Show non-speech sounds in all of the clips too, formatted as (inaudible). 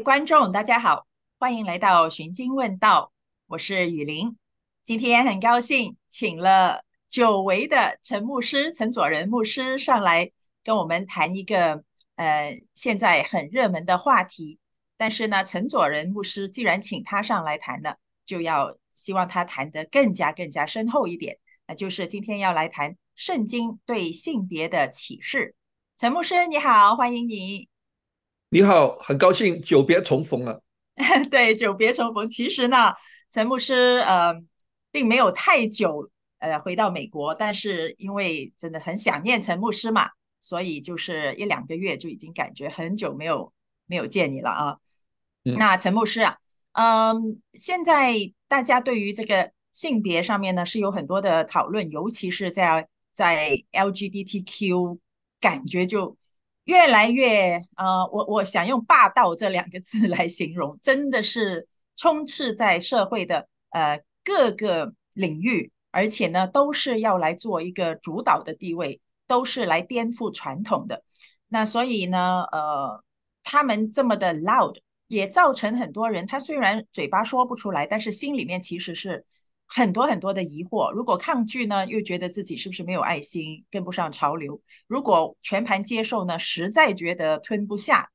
观众大家好，欢迎来到寻经问道，我是雨林。今天很高兴请了久违的陈牧师陈左仁牧师上来跟我们谈一个呃现在很热门的话题。但是呢，陈左仁牧师既然请他上来谈了，就要希望他谈得更加更加深厚一点。那就是今天要来谈圣经对性别的启示。陈牧师你好，欢迎你。你好，很高兴久别重逢了。(laughs) 对，久别重逢。其实呢，陈牧师，呃，并没有太久，呃，回到美国，但是因为真的很想念陈牧师嘛，所以就是一两个月就已经感觉很久没有没有见你了啊。那陈牧师啊，嗯，现在大家对于这个性别上面呢是有很多的讨论，尤其是在在 LGBTQ，感觉就。越来越，呃，我我想用霸道这两个字 (laughs) 来形容，真的是充斥在社会的呃各个领域，而且呢，都是要来做一个主导的地位，都是来颠覆传统的。那所以呢，呃，他们这么的 loud，也造成很多人，他虽然嘴巴说不出来，但是心里面其实是。很多很多的疑惑，如果抗拒呢，又觉得自己是不是没有爱心，跟不上潮流；如果全盘接受呢，实在觉得吞不下。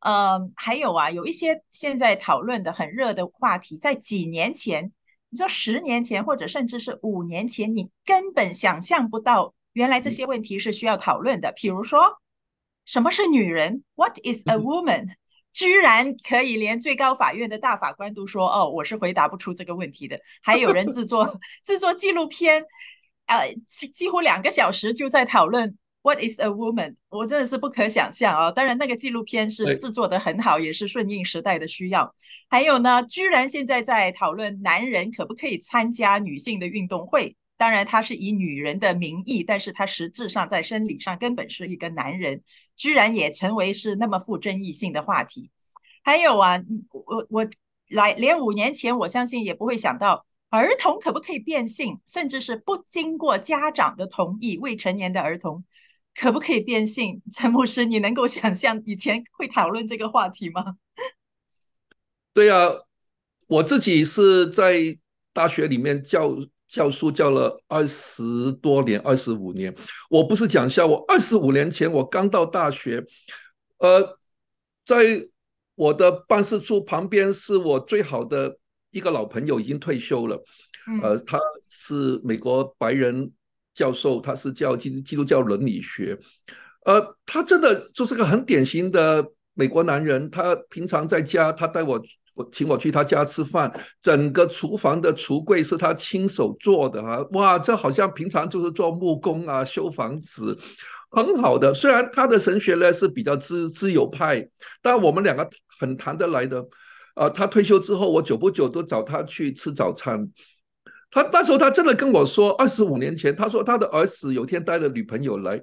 呃，还有啊，有一些现在讨论的很热的话题，在几年前，你说十年前或者甚至是五年前，你根本想象不到，原来这些问题是需要讨论的。比如说，什么是女人？What is a (laughs) woman？居然可以连最高法院的大法官都说：“哦，我是回答不出这个问题的。”还有人制作制 (laughs) 作纪录片，呃，几乎两个小时就在讨论 “What is a woman？” 我真的是不可想象啊！当然，那个纪录片是制作的很好，也是顺应时代的需要。还有呢，居然现在在讨论男人可不可以参加女性的运动会。当然，他是以女人的名义，但是他实质上在生理上根本是一个男人，居然也成为是那么富争议性的话题。还有啊，我我来连五年前，我相信也不会想到儿童可不可以变性，甚至是不经过家长的同意，未成年的儿童可不可以变性？(laughs) 陈牧师，你能够想象以前会讨论这个话题吗？对啊，我自己是在大学里面教。教书教了二十多年，二十五年。我不是讲笑，我二十五年前我刚到大学，呃，在我的办事处旁边是我最好的一个老朋友，已经退休了。呃，他是美国白人教授，他是教基基督教伦理学。呃，他真的就是个很典型的。美国男人，他平常在家，他带我我请我去他家吃饭，整个厨房的橱柜是他亲手做的哈，哇，这好像平常就是做木工啊，修房子，很好的。虽然他的神学呢是比较自自由派，但我们两个很谈得来的，啊，他退休之后，我久不久都找他去吃早餐。他那时候他真的跟我说，二十五年前，他说他的儿子有天带了女朋友来，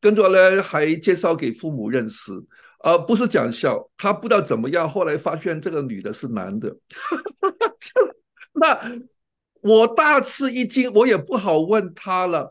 跟着呢还介绍给父母认识。而不是讲笑，他不知道怎么样，后来发现这个女的是男的，那我大吃一惊，我也不好问他了。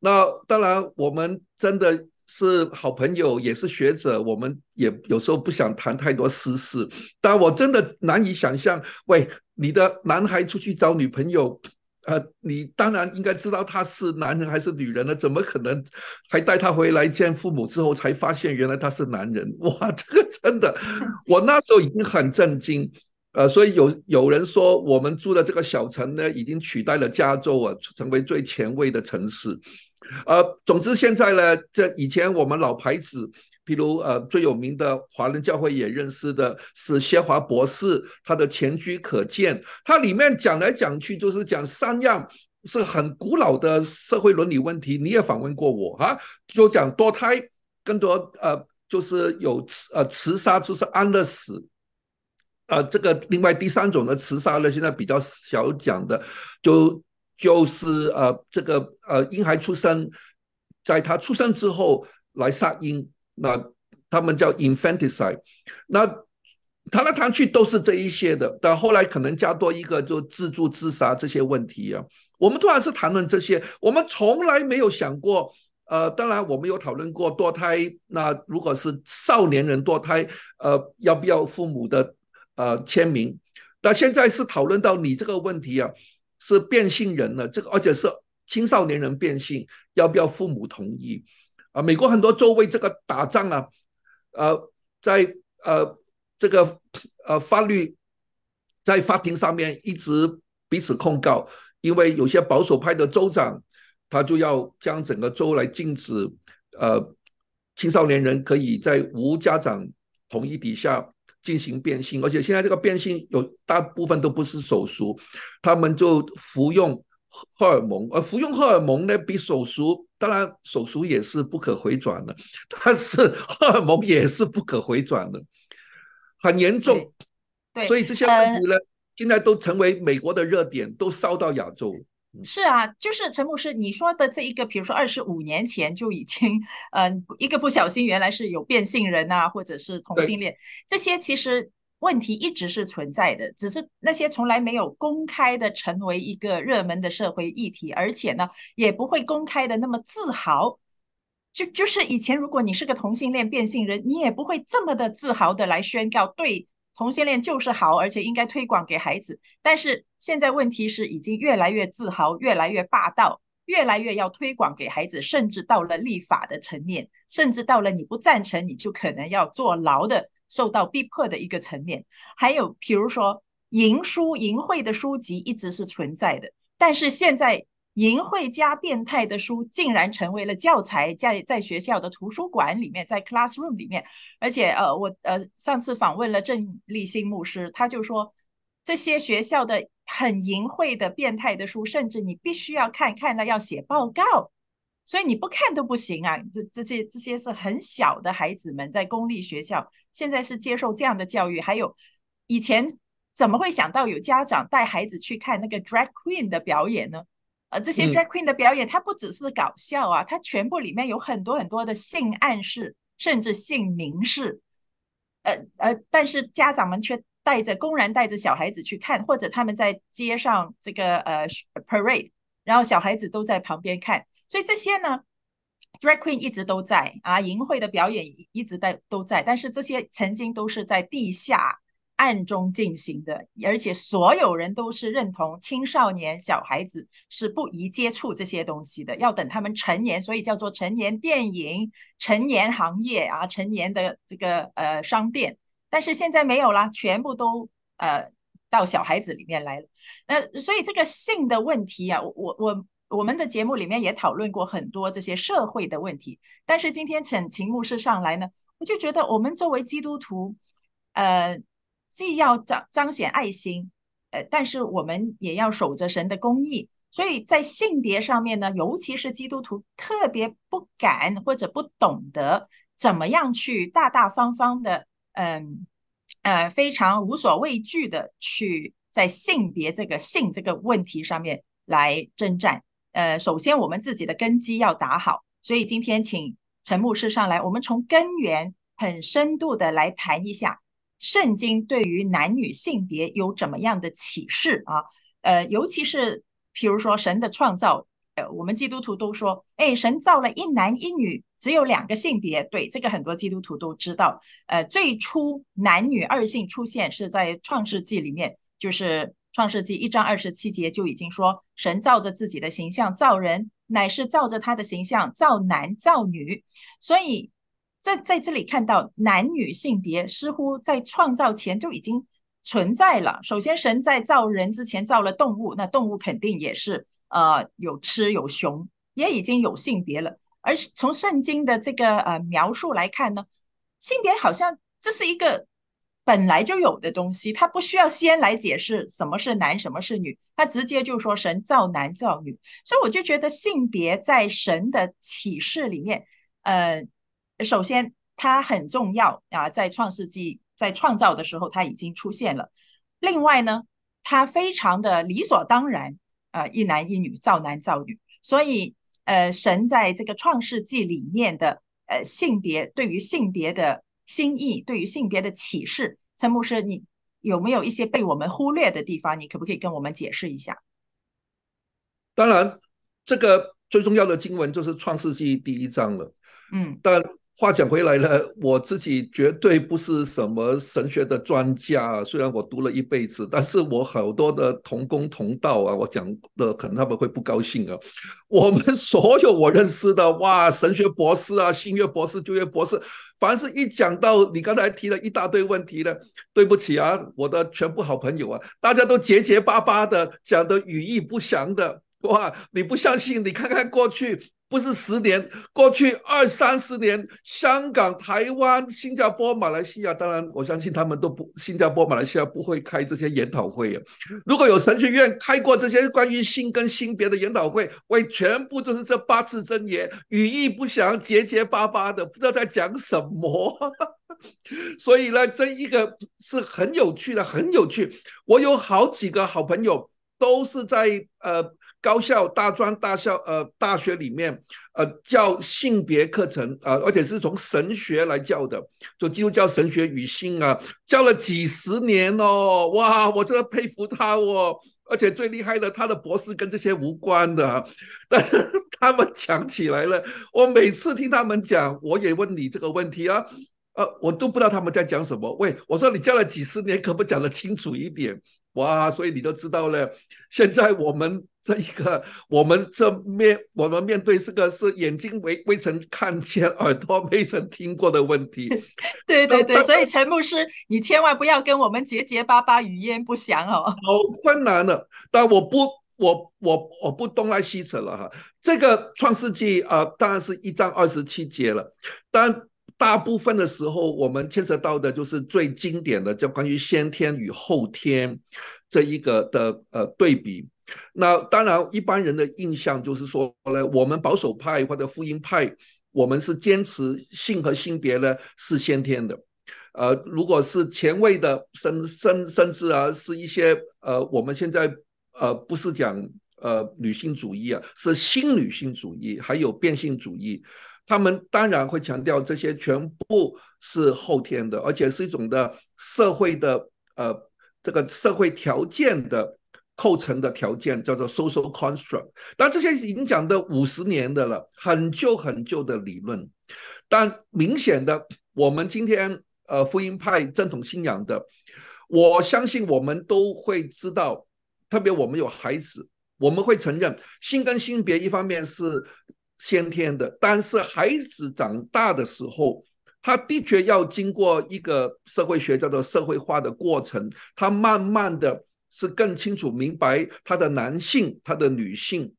那当然，我们真的是好朋友，也是学者，我们也有时候不想谈太多私事，但我真的难以想象，喂，你的男孩出去找女朋友。呃，你当然应该知道他是男人还是女人了，怎么可能还带他回来见父母之后才发现原来他是男人？(laughs) 哇，这个真的，我那时候已经很震惊。呃，所以有有人说，我们住的这个小城呢，已经取代了加州啊，成为最前卫的城市。呃，总之现在呢，这以前我们老牌子，比如呃最有名的华人教会也认识的是薛华博士，他的前居可见，他里面讲来讲去就是讲三样是很古老的社会伦理问题。你也访问过我啊，就讲多胎，更多呃就是有慈呃慈杀就是安乐死。啊，这个另外第三种的刺杀呢，现在比较少讲的，就就是呃，这个呃，婴孩出生，在他出生之后来杀婴，那他们叫 infanticide。那谈来谈去都是这一些的，但后来可能加多一个，就自助自杀这些问题啊。我们通然是谈论这些，我们从来没有想过，呃，当然我们有讨论过堕胎，那如果是少年人堕胎，呃，要不要父母的？呃，签名。那现在是讨论到你这个问题啊，是变性人了，这个而且是青少年人变性，要不要父母同意？啊，美国很多州为这个打仗啊，呃，在呃这个呃法律在法庭上面一直彼此控告，因为有些保守派的州长，他就要将整个州来禁止呃青少年人可以在无家长同意底下。进行变性，而且现在这个变性有大部分都不是手术，他们就服用荷尔蒙，而服用荷尔蒙呢，比手术当然手术也是不可回转的，(laughs) 但是荷尔蒙也是不可回转的，很严重。对，所以这些问题呢，现在都成为美国的热点，都烧到亚洲。是啊，就是陈牧师你说的这一个，比如说二十五年前就已经，嗯，一个不小心，原来是有变性人啊，或者是同性恋，这些其实问题一直是存在的，只是那些从来没有公开的成为一个热门的社会议题，而且呢，也不会公开的那么自豪。就就是以前，如果你是个同性恋变性人，你也不会这么的自豪的来宣告，对。同性恋就是好，而且应该推广给孩子。但是现在问题是，已经越来越自豪，越来越霸道，越来越要推广给孩子，甚至到了立法的层面，甚至到了你不赞成你就可能要坐牢的、受到逼迫的一个层面。还有比如说，淫书、淫秽的书籍一直是存在的，但是现在。淫秽加变态的书竟然成为了教材，在在学校的图书馆里面，在 classroom 里面，而且呃，我呃上次访问了郑立新牧师，他就说这些学校的很淫秽的变态的书，甚至你必须要看，看了要写报告，所以你不看都不行啊！这这些这些是很小的孩子们在公立学校现在是接受这样的教育，还有以前怎么会想到有家长带孩子去看那个 drag queen 的表演呢？呃，这些 drag queen 的表演，它不只是搞笑啊，它全部里面有很多很多的性暗示，甚至性凝视。呃呃，但是家长们却带着公然带着小孩子去看，或者他们在街上这个呃 parade，然后小孩子都在旁边看。所以这些呢，drag queen 一直都在啊，淫秽的表演一直在都在，但是这些曾经都是在地下。暗中进行的，而且所有人都是认同青少年小孩子是不宜接触这些东西的，要等他们成年，所以叫做成年电影、成年行业啊，成年的这个呃商店。但是现在没有啦，全部都呃到小孩子里面来了。那所以这个性的问题啊，我我我我们的节目里面也讨论过很多这些社会的问题，但是今天请秦牧师上来呢，我就觉得我们作为基督徒，呃。既要彰彰显爱心，呃，但是我们也要守着神的公义，所以在性别上面呢，尤其是基督徒特别不敢或者不懂得怎么样去大大方方的，嗯呃，非常无所畏惧的去在性别这个性这个问题上面来征战。呃，首先我们自己的根基要打好，所以今天请陈牧师上来，我们从根源很深度的来谈一下。圣经对于男女性别有怎么样的启示啊？呃，尤其是比如说神的创造，呃，我们基督徒都说，哎，神造了一男一女，只有两个性别。对，这个很多基督徒都知道。呃，最初男女二性出现是在创世纪里面，就是创世纪一章二十七节就已经说，神照着自己的形象造人，乃是照着他的形象造男造女。所以在在这里看到男女性别似乎在创造前就已经存在了。首先，神在造人之前造了动物，那动物肯定也是呃有吃有雄，也已经有性别了。而从圣经的这个呃描述来看呢，性别好像这是一个本来就有的东西，它不需要先来解释什么是男什么是女，他直接就说神造男造女。所以我就觉得性别在神的启示里面，呃。首先，它很重要啊，在创世纪在创造的时候，它已经出现了。另外呢，它非常的理所当然啊，一男一女造男造女，所以呃，神在这个创世纪里面的呃性别对于性别的心意，对于性别的启示，陈牧师，你有没有一些被我们忽略的地方？你可不可以跟我们解释一下？当然，这个最重要的经文就是创世纪第一章了。嗯，但。话讲回来了，我自己绝对不是什么神学的专家，虽然我读了一辈子，但是我好多的同工同道啊，我讲的可能他们会不高兴啊。我们所有我认识的哇，神学博士啊，新月博士、旧月博士，凡是一讲到你刚才提了一大堆问题的，对不起啊，我的全部好朋友啊，大家都结结巴巴的，讲的语义不详的哇，你不相信，你看看过去。不是十年，过去二三十年，香港、台湾、新加坡、马来西亚，当然我相信他们都不，新加坡、马来西亚不会开这些研讨会如果有神学院开过这些关于性跟性别的研讨会，会全部都是这八字真言，语意不详，结结巴巴的，不知道在讲什么。(laughs) 所以呢，这一个是很有趣的，很有趣。我有好几个好朋友都是在呃。高校、大专、大校、呃，大学里面，呃，教性别课程啊，而且是从神学来教的，就基督教神学与性啊，教了几十年哦，哇，我真的佩服他哦。而且最厉害的，他的博士跟这些无关的，(laughs) 但是他们讲起来了。我每次听他们讲，我也问你这个问题啊，呃，我都不知道他们在讲什么。喂，我说你教了几十年，可不讲得清楚一点？哇，所以你都知道了。现在我们。这一个，我们这面我们面对这个是眼睛未未曾看见，耳朵未曾听过的问题。(laughs) 对对对，所以陈牧师，你千万不要跟我们结结巴巴、语焉不详哦。好困难的，但我不，我我我不东拉西扯了哈。这个创世纪啊，当然是一章二十七节了，但大部分的时候，我们牵涉到的就是最经典的，就关于先天与后天这一个的呃对比。那当然，一般人的印象就是说呢，我们保守派或者福音派，我们是坚持性和性别呢是先天的。呃，如果是前卫的，甚甚甚至啊，是一些呃，我们现在呃不是讲呃女性主义啊，是新女性主义，还有变性主义，他们当然会强调这些全部是后天的，而且是一种的社会的呃这个社会条件的。构成的条件叫做 social construct，但这些已经讲的五十年的了，很旧很旧的理论。但明显的，我们今天呃福音派正统信仰的，我相信我们都会知道，特别我们有孩子，我们会承认性跟性别一方面是先天的，但是孩子长大的时候，他的确要经过一个社会学叫做社会化的过程，他慢慢的。是更清楚明白他的男性，他的女性。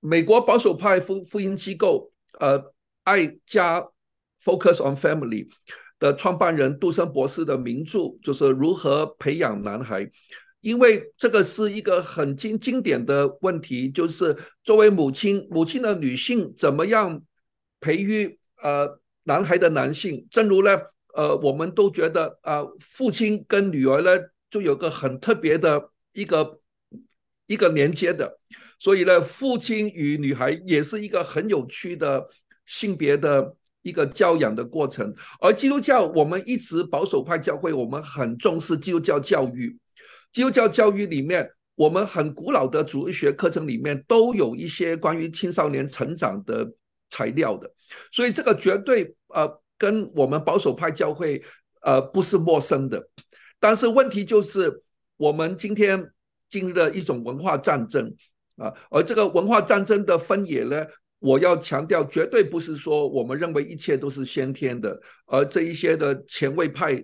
美国保守派妇妇婴机构，呃，爱家 Focus on Family 的创办人杜森博士的名著就是《如何培养男孩》，因为这个是一个很经经典的问题，就是作为母亲，母亲的女性怎么样培育呃男孩的男性？正如呢，呃，我们都觉得啊，父亲跟女儿呢，就有个很特别的。一个一个连接的，所以呢，父亲与女孩也是一个很有趣的性别的一个教养的过程。而基督教，我们一直保守派教会，我们很重视基督教教育。基督教教育里面，我们很古老的主日学课程里面都有一些关于青少年成长的材料的，所以这个绝对呃跟我们保守派教会呃不是陌生的。但是问题就是。我们今天经历了一种文化战争啊，而这个文化战争的分野呢，我要强调，绝对不是说我们认为一切都是先天的，而这一些的前卫派、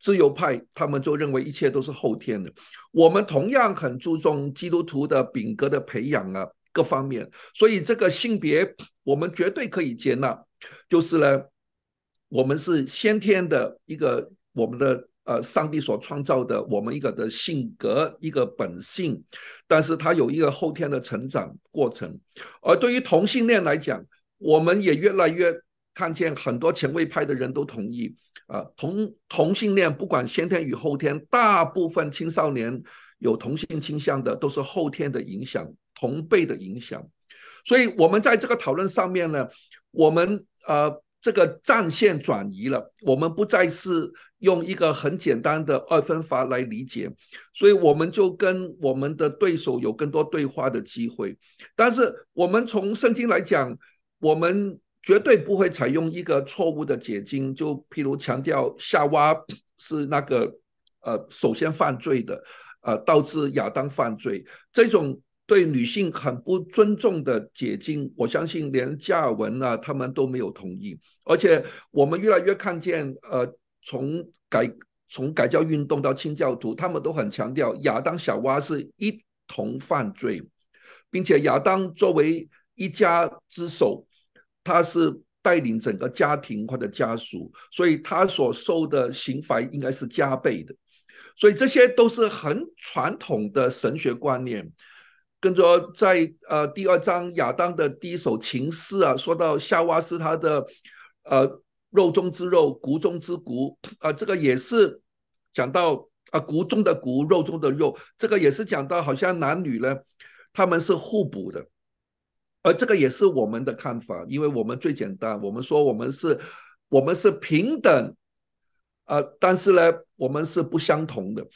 自由派，他们就认为一切都是后天的。我们同样很注重基督徒的品格的培养啊，各方面。所以这个性别，我们绝对可以接纳，就是呢，我们是先天的一个我们的。呃，上帝所创造的我们一个的性格一个本性，但是他有一个后天的成长过程。而对于同性恋来讲，我们也越来越看见很多前卫派的人都同意啊，同同性恋不管先天与后天，大部分青少年有同性倾向的都是后天的影响，同辈的影响。所以，我们在这个讨论上面呢，我们呃。这个战线转移了，我们不再是用一个很简单的二分法来理解，所以我们就跟我们的对手有更多对话的机会。但是我们从圣经来讲，我们绝对不会采用一个错误的解经，就譬如强调夏娃 (coughs) 是那个呃首先犯罪的，呃导致亚当犯罪这种。对女性很不尊重的解禁，我相信连加尔文啊，他们都没有同意。而且我们越来越看见，呃，从改从改教运动到清教徒，他们都很强调亚当小娃是一同犯罪，并且亚当作为一家之首，他是带领整个家庭或者家属，所以他所受的刑罚应该是加倍的。所以这些都是很传统的神学观念。跟着在呃第二章亚当的第一首情诗啊，说到夏娃是他的，呃肉中之肉骨中之骨啊，这个也是讲到啊骨中的骨肉中的肉，这个也是讲到好像男女呢他们是互补的，而这个也是我们的看法，因为我们最简单，我们说我们是我们是平等，呃，但是呢我们是不相同的。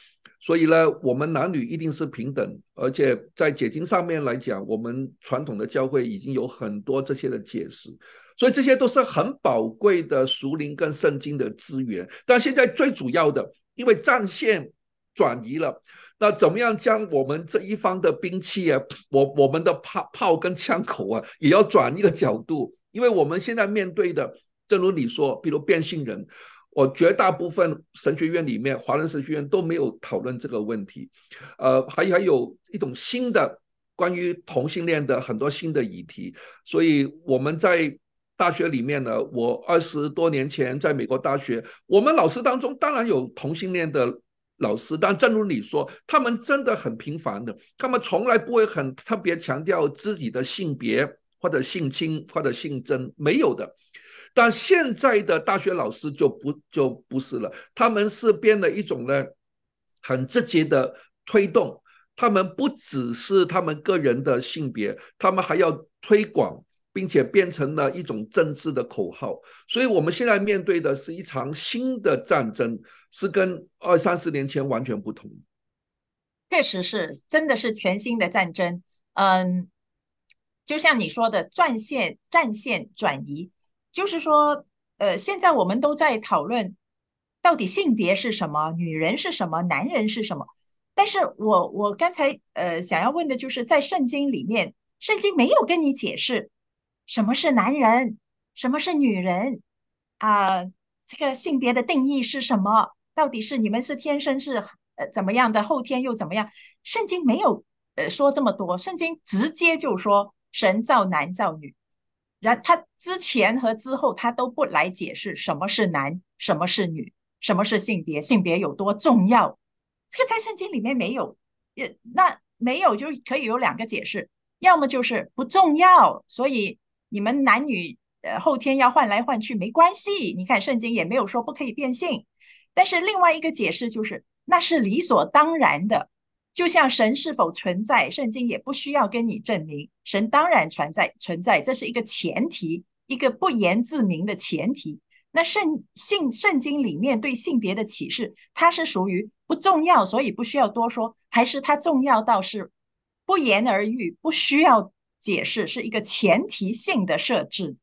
所以呢，我们男女一定是平等，而且在解经上面来讲，我们传统的教会已经有很多这些的解释，所以这些都是很宝贵的熟灵跟圣经的资源。但现在最主要的，因为战线转移了，那怎么样将我们这一方的兵器啊，我我们的炮炮跟枪口啊，也要转一个角度，因为我们现在面对的，正如你说，比如变性人。我绝大部分神学院里面，华人神学院都没有讨论这个问题，呃，还还有一种新的关于同性恋的很多新的议题，所以我们在大学里面呢，我二十多年前在美国大学，我们老师当中当然有同性恋的老师，但正如你说，他们真的很平凡的，他们从来不会很特别强调自己的性别或者性侵或者性征，没有的。但现在的大学老师就不就不是了，他们是变了一种呢，很直接的推动，他们不只是他们个人的性别，他们还要推广，并且变成了一种政治的口号。所以，我们现在面对的是一场新的战争，是跟二三十年前完全不同。确实，是真的是全新的战争。嗯，就像你说的，战线战线转移。就是说，呃，现在我们都在讨论到底性别是什么，女人是什么，男人是什么。但是我我刚才呃想要问的就是，在圣经里面，圣经没有跟你解释什么是男人，什么是女人啊，这个性别的定义是什么？到底是你们是天生是呃怎么样的，后天又怎么样？圣经没有呃说这么多，圣经直接就说神造男造女。然他之前和之后他都不来解释什么是男，什么是女，什么是性别，性别有多重要？这个在圣经里面没有，那没有就可以有两个解释，要么就是不重要，所以你们男女呃后天要换来换去没关系，你看圣经也没有说不可以变性。但是另外一个解释就是那是理所当然的。就像神是否存在，圣经也不需要跟你证明。神当然存在，存在这是一个前提，一个不言自明的前提。那圣性圣经里面对性别的启示，它是属于不重要，所以不需要多说，还是它重要到是不言而喻，不需要解释，是一个前提性的设置。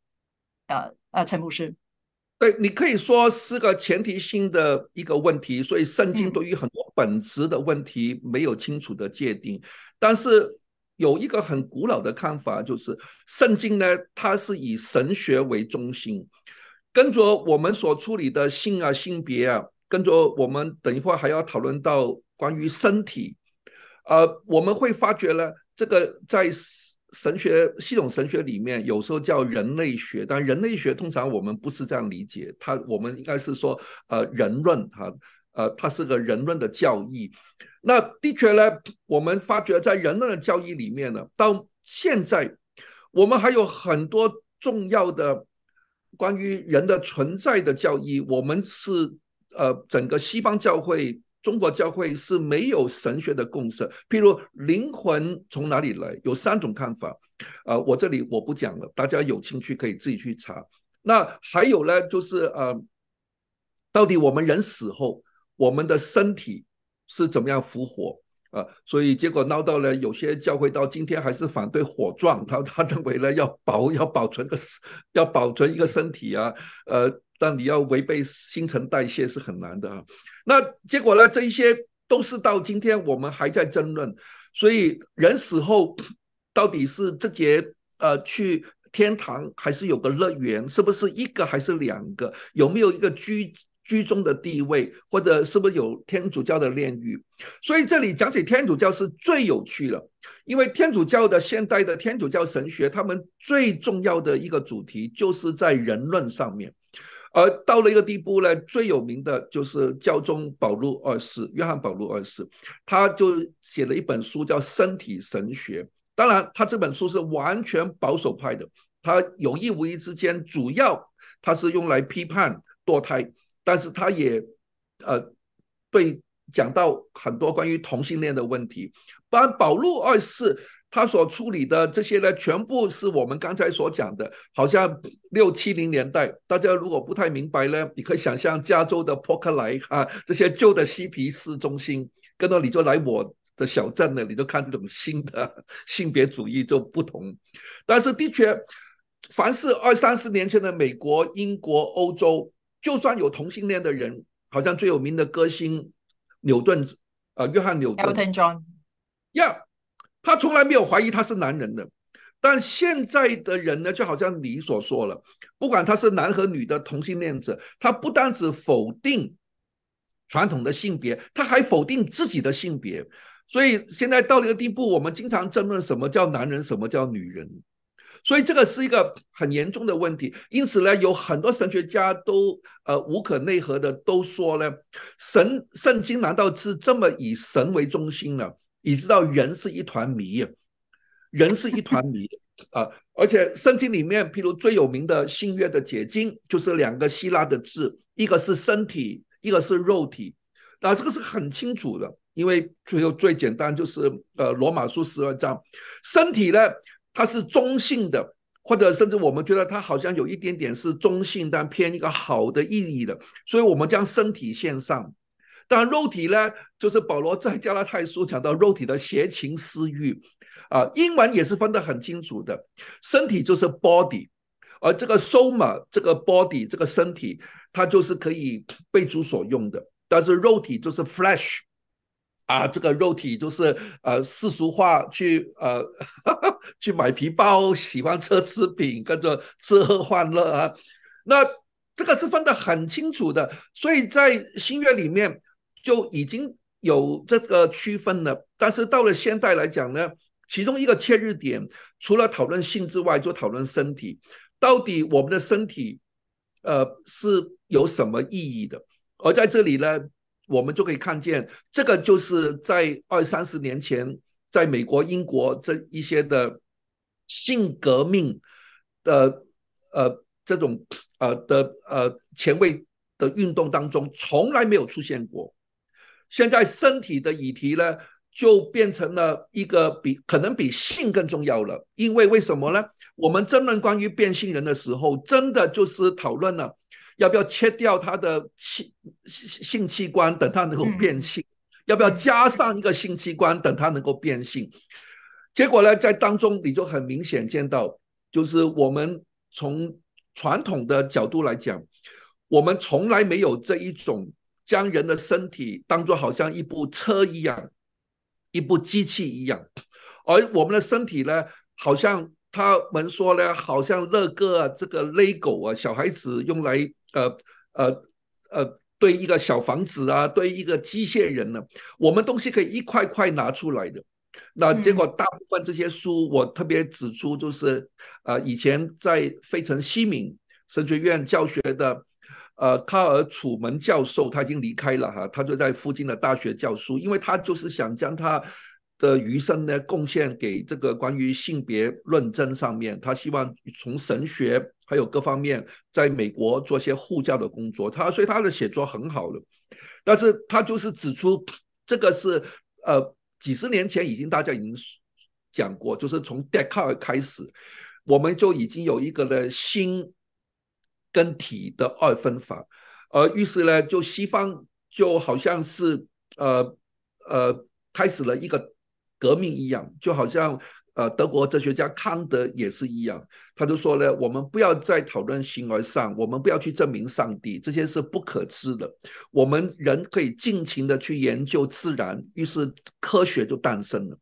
呃呃，陈牧师。对你可以说是个前提性的一个问题，所以圣经对于很多本质的问题没有清楚的界定。但是有一个很古老的看法，就是圣经呢，它是以神学为中心。跟着我们所处理的性啊、性别啊，跟着我们等一会儿还要讨论到关于身体，呃，我们会发觉呢，这个在。神学系统神学里面有时候叫人类学，但人类学通常我们不是这样理解，它我们应该是说呃人论哈，呃它是个人论的教义。那的确呢，我们发觉在人论的教义里面呢，到现在我们还有很多重要的关于人的存在的教义，我们是呃整个西方教会。中国教会是没有神学的共识，譬如灵魂从哪里来，有三种看法，啊，我这里我不讲了，大家有兴趣可以自己去查。那还有呢，就是呃，到底我们人死后，我们的身体是怎么样复活啊？所以结果闹到了有些教会到今天还是反对火葬，他他认为呢要保要保存个要保存一个身体啊，呃。但你要违背新陈代谢是很难的啊。那结果呢？这一些都是到今天我们还在争论。所以人死后到底是这接呃去天堂还是有个乐园？是不是一个还是两个？有没有一个居居中的地位，或者是不是有天主教的炼狱？所以这里讲起天主教是最有趣的，因为天主教的现代的天主教神学，他们最重要的一个主题就是在人论上面。而到了一个地步呢，最有名的就是教宗保禄二世，约翰保禄二世，他就写了一本书叫《身体神学》。当然，他这本书是完全保守派的，他有意无意之间，主要他是用来批判堕胎，但是他也呃，被讲到很多关于同性恋的问题。不然，保禄二世。他所处理的这些呢，全部是我们刚才所讲的，好像六七零年代。大家如果不太明白呢，你可以想象加州的波克莱啊，这些旧的嬉皮士中心，跟着你就来我的小镇了，你就看这种新的性别主义就不同。但是的确，凡是二三十年前的美国、英国、欧洲，就算有同性恋的人，好像最有名的歌星牛顿啊，约翰纽顿。Elton John。Yeah。他从来没有怀疑他是男人的，但现在的人呢，就好像你所说了，不管他是男和女的同性恋者，他不单只否定传统的性别，他还否定自己的性别。所以现在到这个地步，我们经常争论什么叫男人，什么叫女人。所以这个是一个很严重的问题。因此呢，有很多神学家都呃无可奈何的都说呢，神圣经难道是这么以神为中心呢？你知道人是一团啊，人是一团迷啊！而且圣经里面，譬如最有名的“新约”的解经，就是两个希腊的字，一个是身体，一个是肉体。那这个是很清楚的，因为最后最简单就是，呃，罗马书十二章，身体呢，它是中性的，或者甚至我们觉得它好像有一点点是中性，但偏一个好的意义的，所以我们将身体献上。但肉体呢，就是保罗在加拉太书讲到肉体的邪情私欲，啊，英文也是分得很清楚的。身体就是 body，而这个 soma 这个 body 这个身体，它就是可以被主所用的。但是肉体就是 flesh，啊，这个肉体就是呃世俗化去呃 (laughs) 去买皮包，喜欢奢侈品，跟着吃喝欢乐啊。那这个是分得很清楚的，所以在新月里面。就已经有这个区分了，但是到了现代来讲呢，其中一个切入点除了讨论性之外，就讨论身体，到底我们的身体，呃，是有什么意义的？而在这里呢，我们就可以看见，这个就是在二三十年前，在美国、英国这一些的性革命的呃这种呃的呃前卫的运动当中，从来没有出现过。现在身体的议题呢，就变成了一个比可能比性更重要了。因为为什么呢？我们争论关于变性人的时候，真的就是讨论了要不要切掉他的性性器官，等他能够变性；要不要加上一个性器官，等他能够变性。结果呢，在当中你就很明显见到，就是我们从传统的角度来讲，我们从来没有这一种。将人的身体当做好像一部车一样，一部机器一样，而我们的身体呢，好像他们说呢，好像乐哥啊，这个 Lego 啊，小孩子用来呃呃呃堆一个小房子啊，堆一个机械人呢，我们东西可以一块块拿出来的。那结果大部分这些书，我特别指出，就是啊，以前在费城西敏神学院教学的。呃，卡尔·楚门教授他已经离开了哈，他就在附近的大学教书，因为他就是想将他的余生呢贡献给这个关于性别论证上面，他希望从神学还有各方面在美国做些护教的工作。他所以他的写作很好了，但是他就是指出这个是呃几十年前已经大家已经讲过，就是从戴卡尔开始，我们就已经有一个的新。跟体的二分法，而于是呢，就西方就好像是呃呃开始了一个革命一样，就好像呃德国哲学家康德也是一样，他就说呢，我们不要再讨论形而上，我们不要去证明上帝，这些是不可知的，我们人可以尽情的去研究自然，于是科学就诞生了。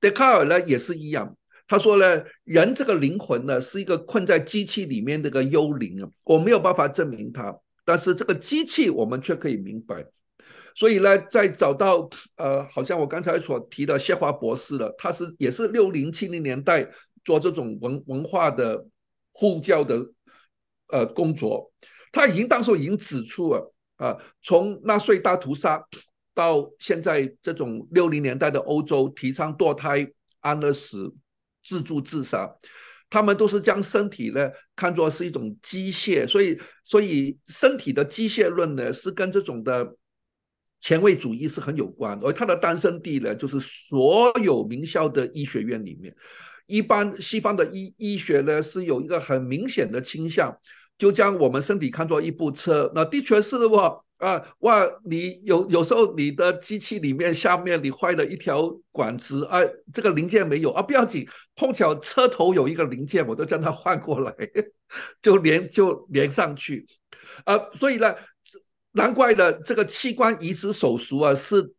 笛卡尔呢也是一样。他说呢，人这个灵魂呢，是一个困在机器里面的一个幽灵啊，我没有办法证明他，但是这个机器我们却可以明白。所以呢，在找到呃，好像我刚才所提的谢华博士了，他是也是六零七零年代做这种文文化的护教的呃工作，他已经当时已经指出啊，啊，从纳粹大屠杀到现在这种六零年代的欧洲提倡堕胎安乐死。自助自杀，他们都是将身体呢看作是一种机械，所以所以身体的机械论呢是跟这种的前卫主义是很有关，而它的诞生地呢就是所有名校的医学院里面，一般西方的医医学呢是有一个很明显的倾向，就将我们身体看作一部车，那的确是的啊哇！你有有时候你的机器里面下面你坏了一条管子啊，这个零件没有啊，不要紧，碰巧车头有一个零件，我都将它换过来，(laughs) 就连就连上去，啊，所以呢，难怪呢，这个器官移植手术啊，是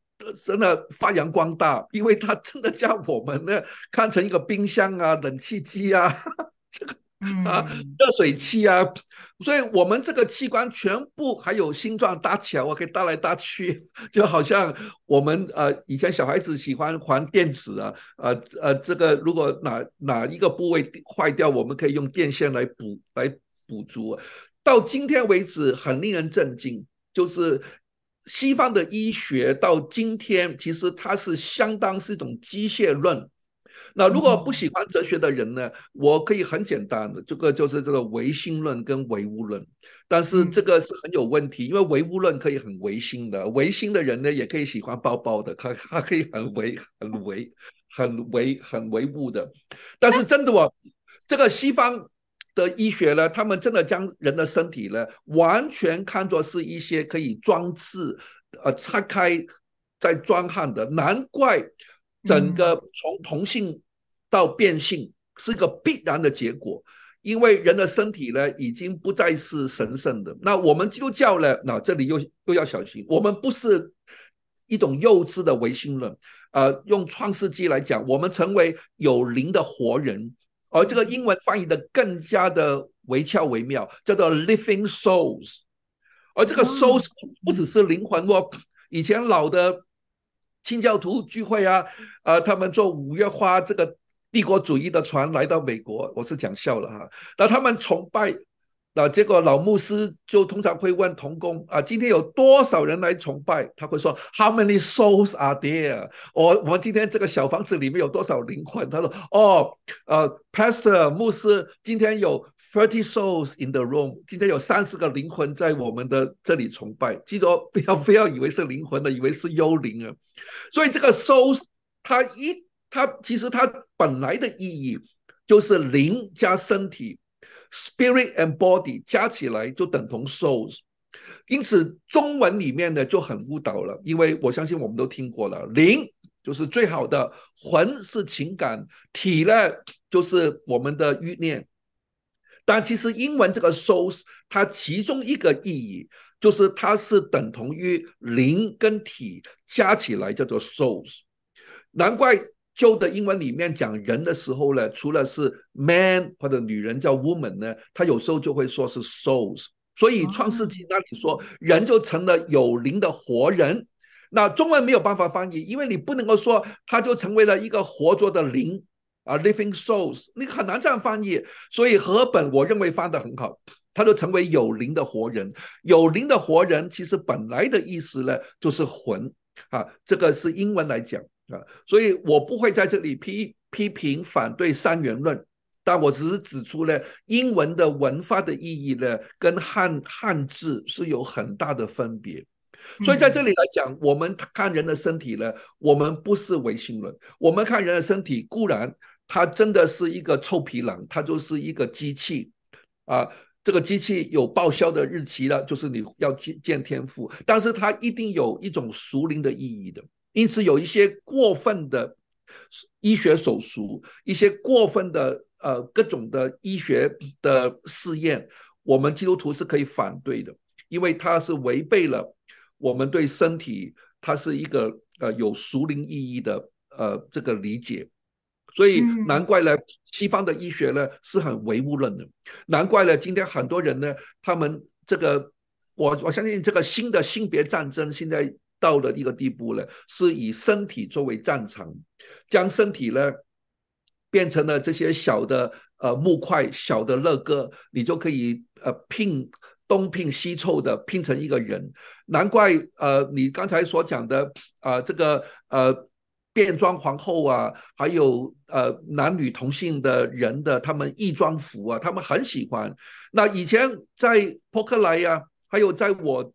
真的发扬光大，因为它真的将我们呢看成一个冰箱啊、冷气机啊，(laughs) 这个。啊，热水器啊，所以我们这个器官全部还有心脏搭起来，我可以搭来搭去，(laughs) 就好像我们呃以前小孩子喜欢玩电子啊，呃呃这个如果哪哪一个部位坏掉，我们可以用电线来补来补足。到今天为止，很令人震惊，就是西方的医学到今天，其实它是相当是一种机械论。那如果不喜欢哲学的人呢？我可以很简单的，这个就是这个唯心论跟唯物论，但是这个是很有问题，因为唯物论可以很唯心的，唯心的人呢也可以喜欢包包的，可他可以很唯很唯很唯很唯物的。但是真的，我这个西方的医学呢，他们真的将人的身体呢完全看作是一些可以装置，呃，拆开在装焊的，难怪。整个从同性到变性是一个必然的结果，因为人的身体呢已经不再是神圣的。那我们基督教呢，那这里又又要小心，我们不是一种幼稚的唯心论。呃，用创世纪来讲，我们成为有灵的活人，而这个英文翻译的更加的惟俏惟妙，叫做 “living souls”。而这个 “soul” s 不只是灵魂哦，以前老的。清教徒聚会啊，啊，他们坐五月花这个帝国主义的船来到美国，我是讲笑了哈。那他们崇拜。那结果，老牧师就通常会问童工啊：“今天有多少人来崇拜？”他会说：“How many souls are there？” 我我们今天这个小房子里面有多少灵魂？他说：“哦，呃，Pastor 牧师，今天有 Thirty souls in the room。今天有三十个灵魂在我们的这里崇拜。记住，不要不要以为是灵魂的，以为是幽灵啊。所以这个 soul，它一它其实它本来的意义就是灵加身体。” Spirit and body 加起来就等同 souls，因此中文里面呢就很误导了，因为我相信我们都听过了，灵就是最好的，魂是情感，体呢就是我们的欲念。但其实英文这个 souls，它其中一个意义就是它是等同于灵跟体加起来叫做 souls，难怪。旧的英文里面讲人的时候呢，除了是 man 或者女人叫 woman 呢，他有时候就会说是 souls。所以《创世纪那里说，人就成了有灵的活人。那中文没有办法翻译，因为你不能够说他就成为了一个活着的灵啊，living souls。你很难这样翻译。所以河本我认为翻的很好，他就成为有灵的活人。有灵的活人其实本来的意思呢，就是魂啊。这个是英文来讲。啊，所以我不会在这里批批评反对三元论，但我只是指出呢，英文的文化的意义呢，跟汉汉字是有很大的分别。所以在这里来讲，我们看人的身体呢，我们不是唯心论。我们看人的身体固然，它真的是一个臭皮囊，它就是一个机器啊。这个机器有报销的日期了，就是你要去见天赋，但是它一定有一种熟灵的意义的。因此，有一些过分的医学手术，一些过分的呃各种的医学的试验，我们基督徒是可以反对的，因为它是违背了我们对身体，它是一个呃有属灵意义的呃这个理解。所以难怪呢，西方的医学呢是很唯物论的，难怪呢，今天很多人呢，他们这个，我我相信这个新的性别战争现在。到了一个地步了，是以身体作为战场，将身体呢变成了这些小的呃木块、小的乐哥，你就可以呃拼东拼西凑的拼成一个人。难怪呃你刚才所讲的啊这个呃变装皇后啊，还有呃男女同性的人的他们易装服啊，他们很喜欢。那以前在波克莱呀，还有在我。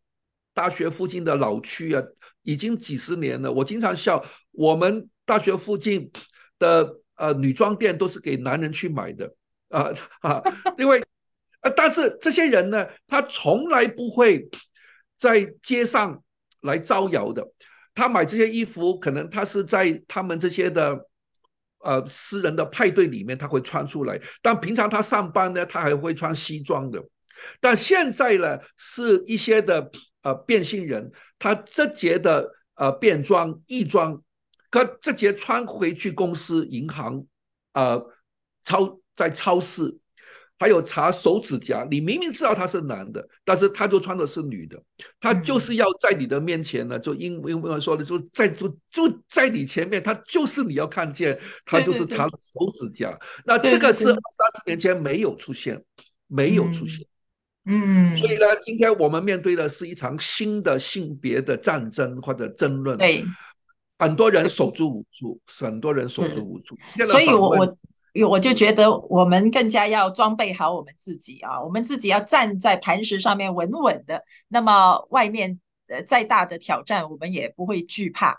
大学附近的老区啊，已经几十年了。我经常笑，我们大学附近的呃女装店都是给男人去买的 (laughs) 啊啊。因为啊，但是这些人呢，他从来不会在街上来招摇的。他买这些衣服，可能他是在他们这些的呃私人的派对里面他会穿出来。但平常他上班呢，他还会穿西装的。但现在呢，是一些的呃变性人，他直接的呃变装异装，他直接穿回去公司、银行，呃超在超市，还有查手指甲。你明明知道他是男的，但是他就穿的是女的，他就是要在你的面前呢，就用用别说的，就在就就在你前面，他就是你要看见，他就是查手指甲。那这个是三十年前没有出现，没有出现。嗯，所以呢，今天我们面对的是一场新的性别的战争或者争论。对，很多人手足无措，很多人手足无措。所以，我我我就觉得我们更加要装备好我们自己啊，我们自己要站在磐石上面稳稳的。那么，外面呃再大的挑战，我们也不会惧怕。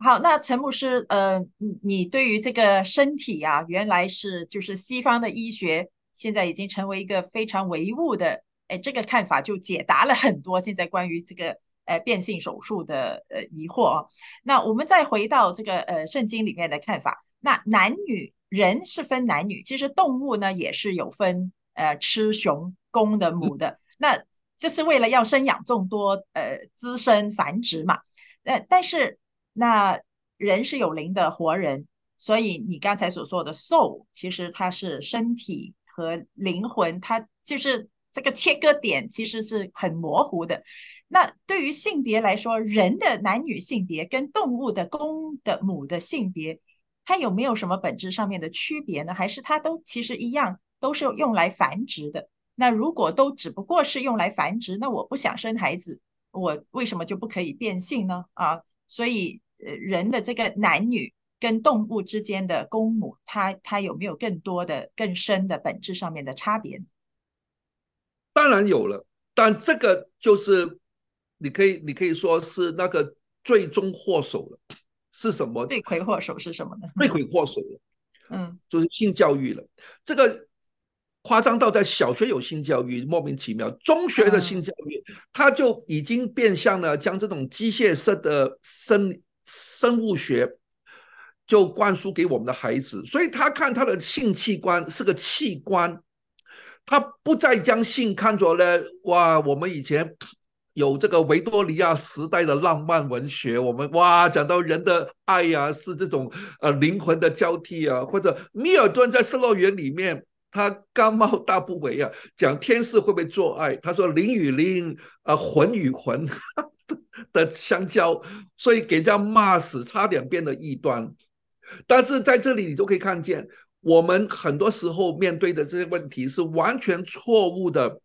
好，那陈牧师，呃，你对于这个身体啊，原来是就是西方的医学，现在已经成为一个非常唯物的。哎，这个看法就解答了很多现在关于这个呃变性手术的呃疑惑啊。那我们再回到这个呃圣经里面的看法，那男女人是分男女，其实动物呢也是有分呃吃雄公的母的，那就是为了要生养众多呃滋生繁殖嘛。那但是那人是有灵的活人，所以你刚才所说的 soul，其实它是身体和灵魂，它就是。这个切割点其实是很模糊的。那对于性别来说，人的男女性别跟动物的公的母的性别，它有没有什么本质上面的区别呢？还是它都其实一样，都是用来繁殖的？那如果都只不过是用来繁殖，那我不想生孩子，我为什么就不可以变性呢？啊，所以呃，人的这个男女跟动物之间的公母，它它有没有更多的更深的本质上面的差别？当然有了，但这个就是你可以，你可以说是那个罪终祸首了。是什么？罪魁祸首是什么呢？罪魁祸首了，嗯，就是性教育了。这个夸张到在小学有性教育，莫名其妙。中学的性教育，他就已经变相了，将这种机械式的生生物学就灌输给我们的孩子，所以他看他的性器官是个器官。他不再将性看作呢，哇！我们以前有这个维多利亚时代的浪漫文学，我们哇讲到人的爱呀，是这种呃灵魂的交替啊，或者米尔顿在《失乐园》里面，他刚冒大不韪啊，讲天使会不会做爱，他说灵与灵啊魂与魂 (laughs) 的相交，所以给人家骂死，差点变得异端。但是在这里你都可以看见。我们很多时候面对的这些问题是完全错误的，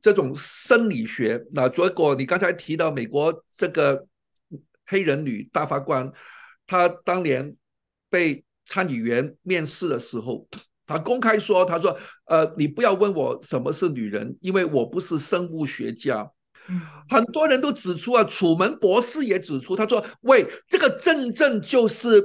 这种生理学。那如果你刚才提到美国这个黑人女大法官，她当年被参议员面试的时候，她公开说：“她说，呃，你不要问我什么是女人，因为我不是生物学家。”很多人都指出啊，楚门博士也指出，他说：“喂，这个真正就是。”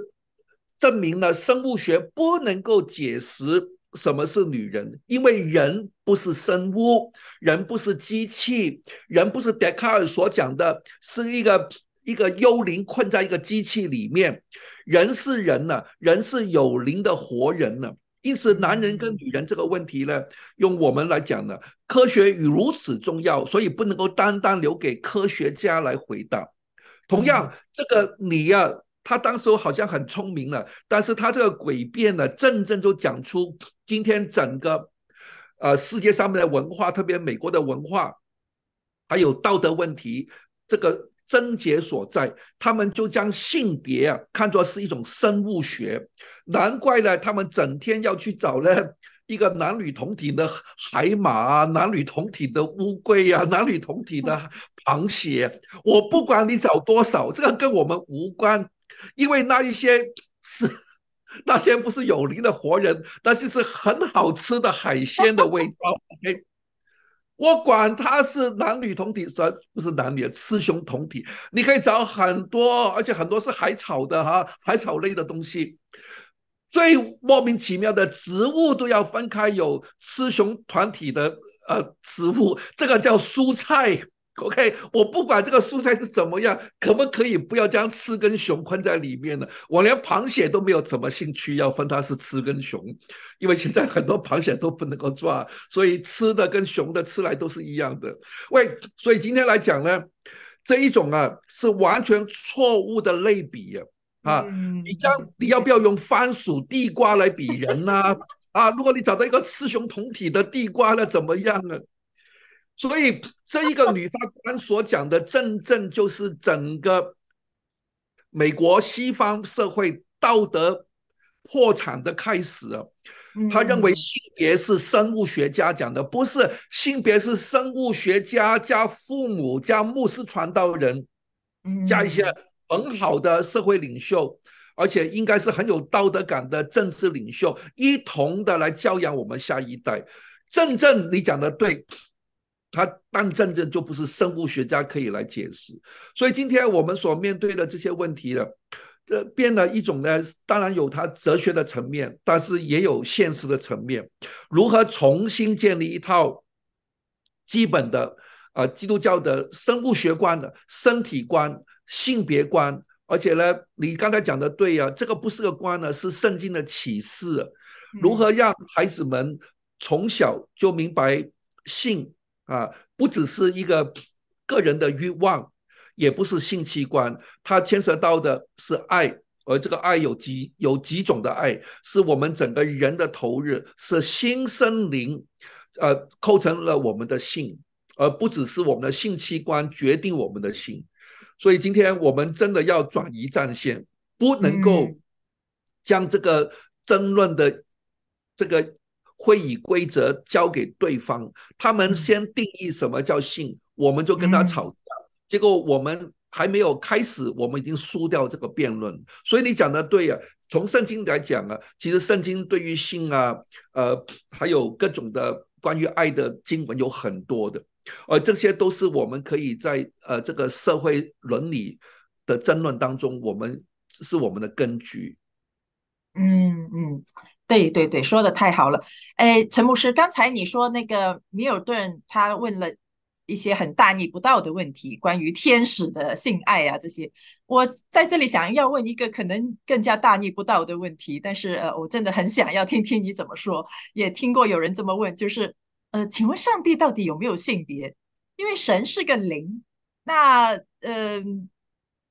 证明了生物学不能够解释什么是女人，因为人不是生物，人不是机器，人不是笛卡尔所讲的，是一个一个幽灵困在一个机器里面。人是人呢，人是有灵的活人呢。因此，男人跟女人这个问题呢，用我们来讲呢，科学与如此重要，所以不能够单单留给科学家来回答。同样，这个你要。他当时好像很聪明了，但是他这个诡辩呢，真正就讲出今天整个呃世界上面的文化，特别美国的文化，还有道德问题这个症结所在。他们就将性别啊看作是一种生物学，难怪呢，他们整天要去找呢一个男女同体的海马啊，男女同体的乌龟呀，男女同体的 (laughs) 螃蟹。我不管你找多少，这个跟我们无关。因为那一些是那些不是有灵的活人，那些是很好吃的海鲜的味道。OK，我管它是男女同体，算不是男女，雌雄同体。你可以找很多，而且很多是海草的哈，海草类的东西。最莫名其妙的植物都要分开，有雌雄团体的呃植物，这个叫蔬菜。OK，我不管这个蔬菜是怎么样，可不可以不要将雌跟雄困在里面呢？我连螃蟹都没有什么兴趣要分它是雌跟雄，因为现在很多螃蟹都不能够抓，所以吃的跟雄的吃来都是一样的。喂，所以今天来讲呢，这一种啊是完全错误的类比呀，啊，你将你要不要用番薯地瓜来比人呢？(laughs) 啊，如果你找到一个雌雄同体的地瓜那怎么样呢？所以，这一个女法官所讲的，真正就是整个美国西方社会道德破产的开始。他认为性别是生物学家讲的，不是性别是生物学家加父母加牧师传道人加一些很好的社会领袖，而且应该是很有道德感的政治领袖一同的来教养我们下一代。真正你讲的对。他当真的就不是生物学家可以来解释，所以今天我们所面对的这些问题了，这变了一种呢，当然有它哲学的层面，但是也有现实的层面。如何重新建立一套基本的呃基督教的生物学观的身体观、性别观，而且呢，你刚才讲的对呀，这个不是个观呢，是圣经的启示。如何让孩子们从小就明白性？啊，不只是一个个人的欲望，也不是性器官，它牵涉到的是爱，而这个爱有几有几种的爱，是我们整个人的投入，是新生灵，呃，构成了我们的性，而不只是我们的性器官决定我们的性。所以今天我们真的要转移战线，不能够将这个争论的这个。会以规则交给对方，他们先定义什么叫性，我们就跟他吵架。结果我们还没有开始，我们已经输掉这个辩论。所以你讲的对呀，从圣经来讲啊，其实圣经对于性啊，呃，还有各种的关于爱的经文有很多的，而这些都是我们可以在呃这个社会伦理的争论当中，我们是我们的根据。嗯嗯。对对对，说的太好了。哎，陈牧师，刚才你说那个米尔顿，他问了一些很大逆不道的问题，关于天使的性爱啊这些。我在这里想要问一个可能更加大逆不道的问题，但是呃，我真的很想要听听你怎么说。也听过有人这么问，就是呃，请问上帝到底有没有性别？因为神是个灵，那嗯。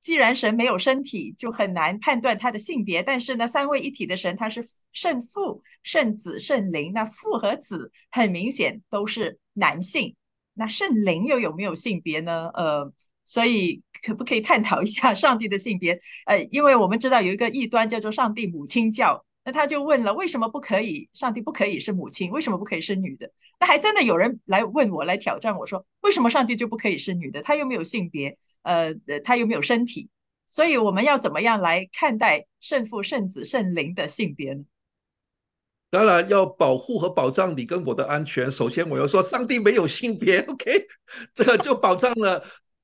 既然神没有身体，就很难判断他的性别。但是呢，三位一体的神他是圣父、圣子、圣灵。那父和子很明显都是男性。那圣灵又有没有性别呢？呃，所以可不可以探讨一下上帝的性别？呃，因为我们知道有一个异端叫做“上帝母亲教”，那他就问了：为什么不可以？上帝不可以是母亲？为什么不可以是女的？那还真的有人来问我，来挑战我说：为什么上帝就不可以是女的？他又没有性别。呃，他有没有身体？所以我们要怎么样来看待圣父、圣子、圣灵的性别呢？当然要保护和保障你跟我的安全。首先我要说，上帝没有性别，OK？这个就保障了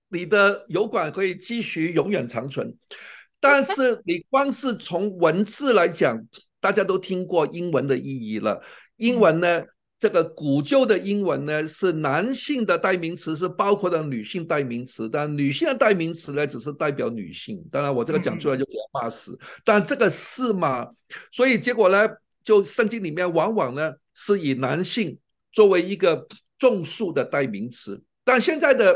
你的油管可以继续永远长存。但是你光是从文字来讲，大家都听过英文的意义了，英文呢？这个古旧的英文呢，是男性的代名词，是包括的女性代名词。但女性的代名词呢，只是代表女性。当然，我这个讲出来就比要骂死。但这个是嘛？所以结果呢，就圣经里面往往呢是以男性作为一个众数的代名词。但现在的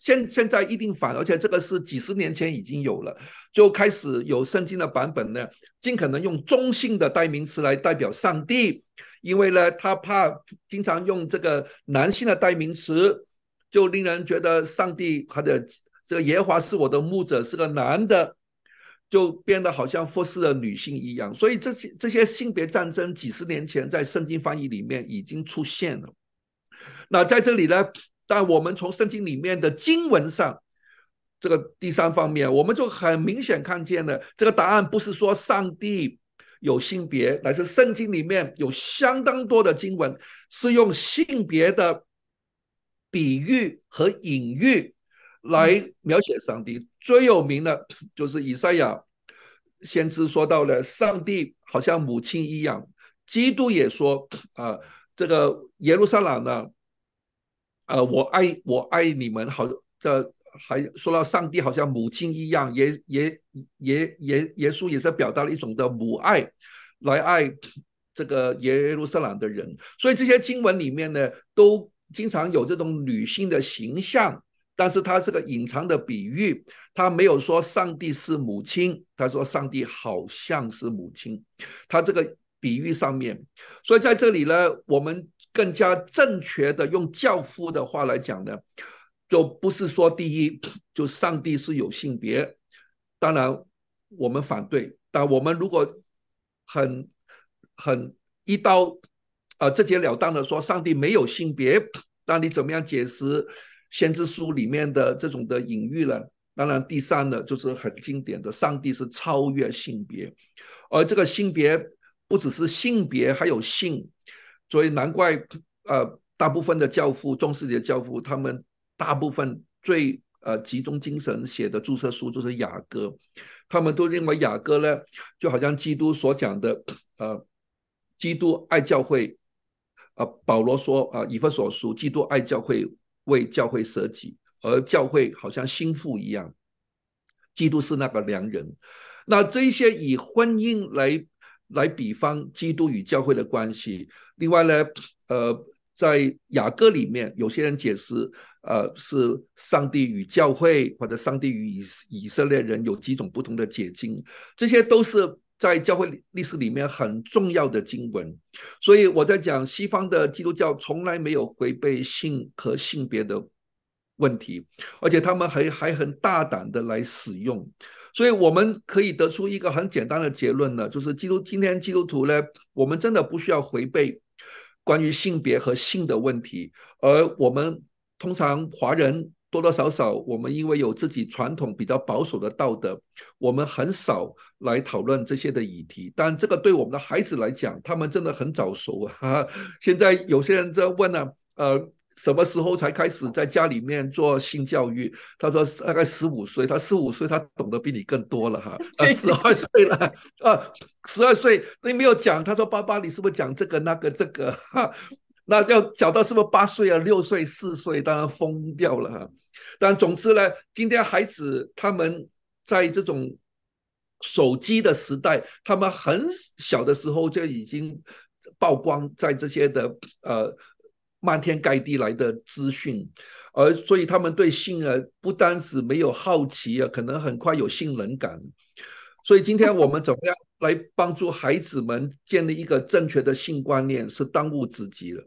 现现在一定反，而且这个是几十年前已经有了，就开始有圣经的版本呢，尽可能用中性的代名词来代表上帝。因为呢，他怕经常用这个男性的代名词，就令人觉得上帝他的这个耶华是我的牧者是个男的，就变得好像忽视了女性一样。所以这些这些性别战争几十年前在圣经翻译里面已经出现了。那在这里呢，但我们从圣经里面的经文上，这个第三方面，我们就很明显看见了这个答案，不是说上帝。有性别，乃是圣经里面有相当多的经文是用性别的比喻和隐喻来描写上帝。最有名的，(clears throat) 就是以赛亚先知说到了上帝好像母亲一样。基督也说：“ (clears throat) 啊，这个耶路撒冷呢？呃，我爱我爱你们，好的。”还说到上帝好像母亲一样，耶耶耶耶耶稣也是表达了一种的母爱来爱这个耶路撒冷的人，所以这些经文里面呢，都经常有这种女性的形象，但是它是个隐藏的比喻，它没有说上帝是母亲，他说上帝好像是母亲，他这个比喻上面，所以在这里呢，我们更加正确的用教父的话来讲呢。就不是说第一，就上帝是有性别，当然我们反对。但我们如果很很一刀啊直截了当的说上帝没有性别，那你怎么样解释先知书里面的这种的隐喻呢？当然，第三呢就是很经典的，上帝是超越性别，而这个性别不只是性别，还有性。所以难怪呃，大部分的教父，中世纪的教父他们。大部分最呃集中精神写的注册书就是雅歌，他们都认为雅歌呢，就好像基督所讲的，呃，基督爱教会，啊，保罗说啊，以弗所书，基督爱教会，为教会舍己，而教会好像心腹一样，基督是那个良人。那这些以婚姻来来比方基督与教会的关系。另外呢，呃，在雅歌里面，有些人解释。呃，是上帝与教会，或者上帝与以以色列人有几种不同的解经，这些都是在教会历史里面很重要的经文。所以我在讲西方的基督教从来没有回避性和性别的问题，而且他们还还很大胆的来使用。所以我们可以得出一个很简单的结论呢，就是基督今天基督徒呢，我们真的不需要回避关于性别和性的问题，而我们。通常华人多多少少，我们因为有自己传统比较保守的道德，我们很少来讨论这些的议题。但这个对我们的孩子来讲，他们真的很早熟啊！(laughs) 现在有些人在问呢，呃，什么时候才开始在家里面做性教育？他说大概十五岁，他十五岁他懂得比你更多了哈，他十二岁了啊，十二岁你没有讲，他说爸爸你是不是讲这个那个这个？(laughs) 那要小到是不是八岁啊？六岁、四岁当然疯掉了哈。但总之呢，今天孩子他们在这种手机的时代，他们很小的时候就已经曝光在这些的呃漫天盖地来的资讯，而所以他们对性啊不单是没有好奇啊，可能很快有性冷感。所以今天我们怎么样来帮助孩子们建立一个正确的性观念是当务之急了。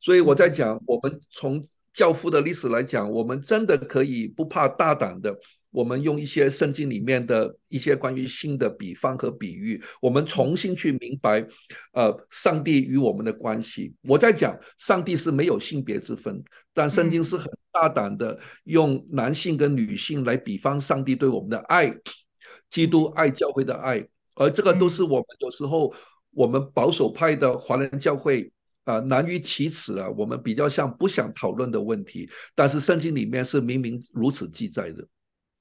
所以我在讲，我们从教父的历史来讲，我们真的可以不怕大胆的，我们用一些圣经里面的一些关于性的比方和比喻，我们重新去明白，呃，上帝与我们的关系。我在讲，上帝是没有性别之分，但圣经是很大胆的用男性跟女性来比方上帝对我们的爱，基督爱教会的爱，而这个都是我们有时候我们保守派的华人教会。啊，难于启齿啊！我们比较像不想讨论的问题，但是圣经里面是明明如此记载的。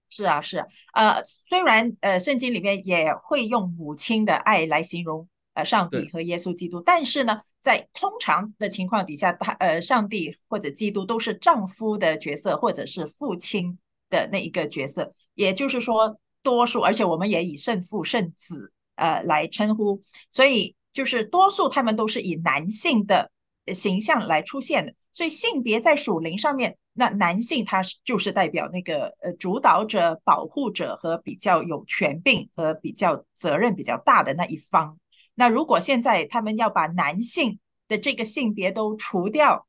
是啊，是啊。呃，虽然呃，圣经里面也会用母亲的爱来形容呃，上帝和耶稣基督，但是呢，在通常的情况底下，他呃，上帝或者基督都是丈夫的角色，或者是父亲的那一个角色。也就是说，多数而且我们也以圣父、圣子呃来称呼，所以。就是多数他们都是以男性的形象来出现的，所以性别在属灵上面，那男性他就是代表那个呃主导者、保护者和比较有权柄和比较责任比较大的那一方。那如果现在他们要把男性的这个性别都除掉，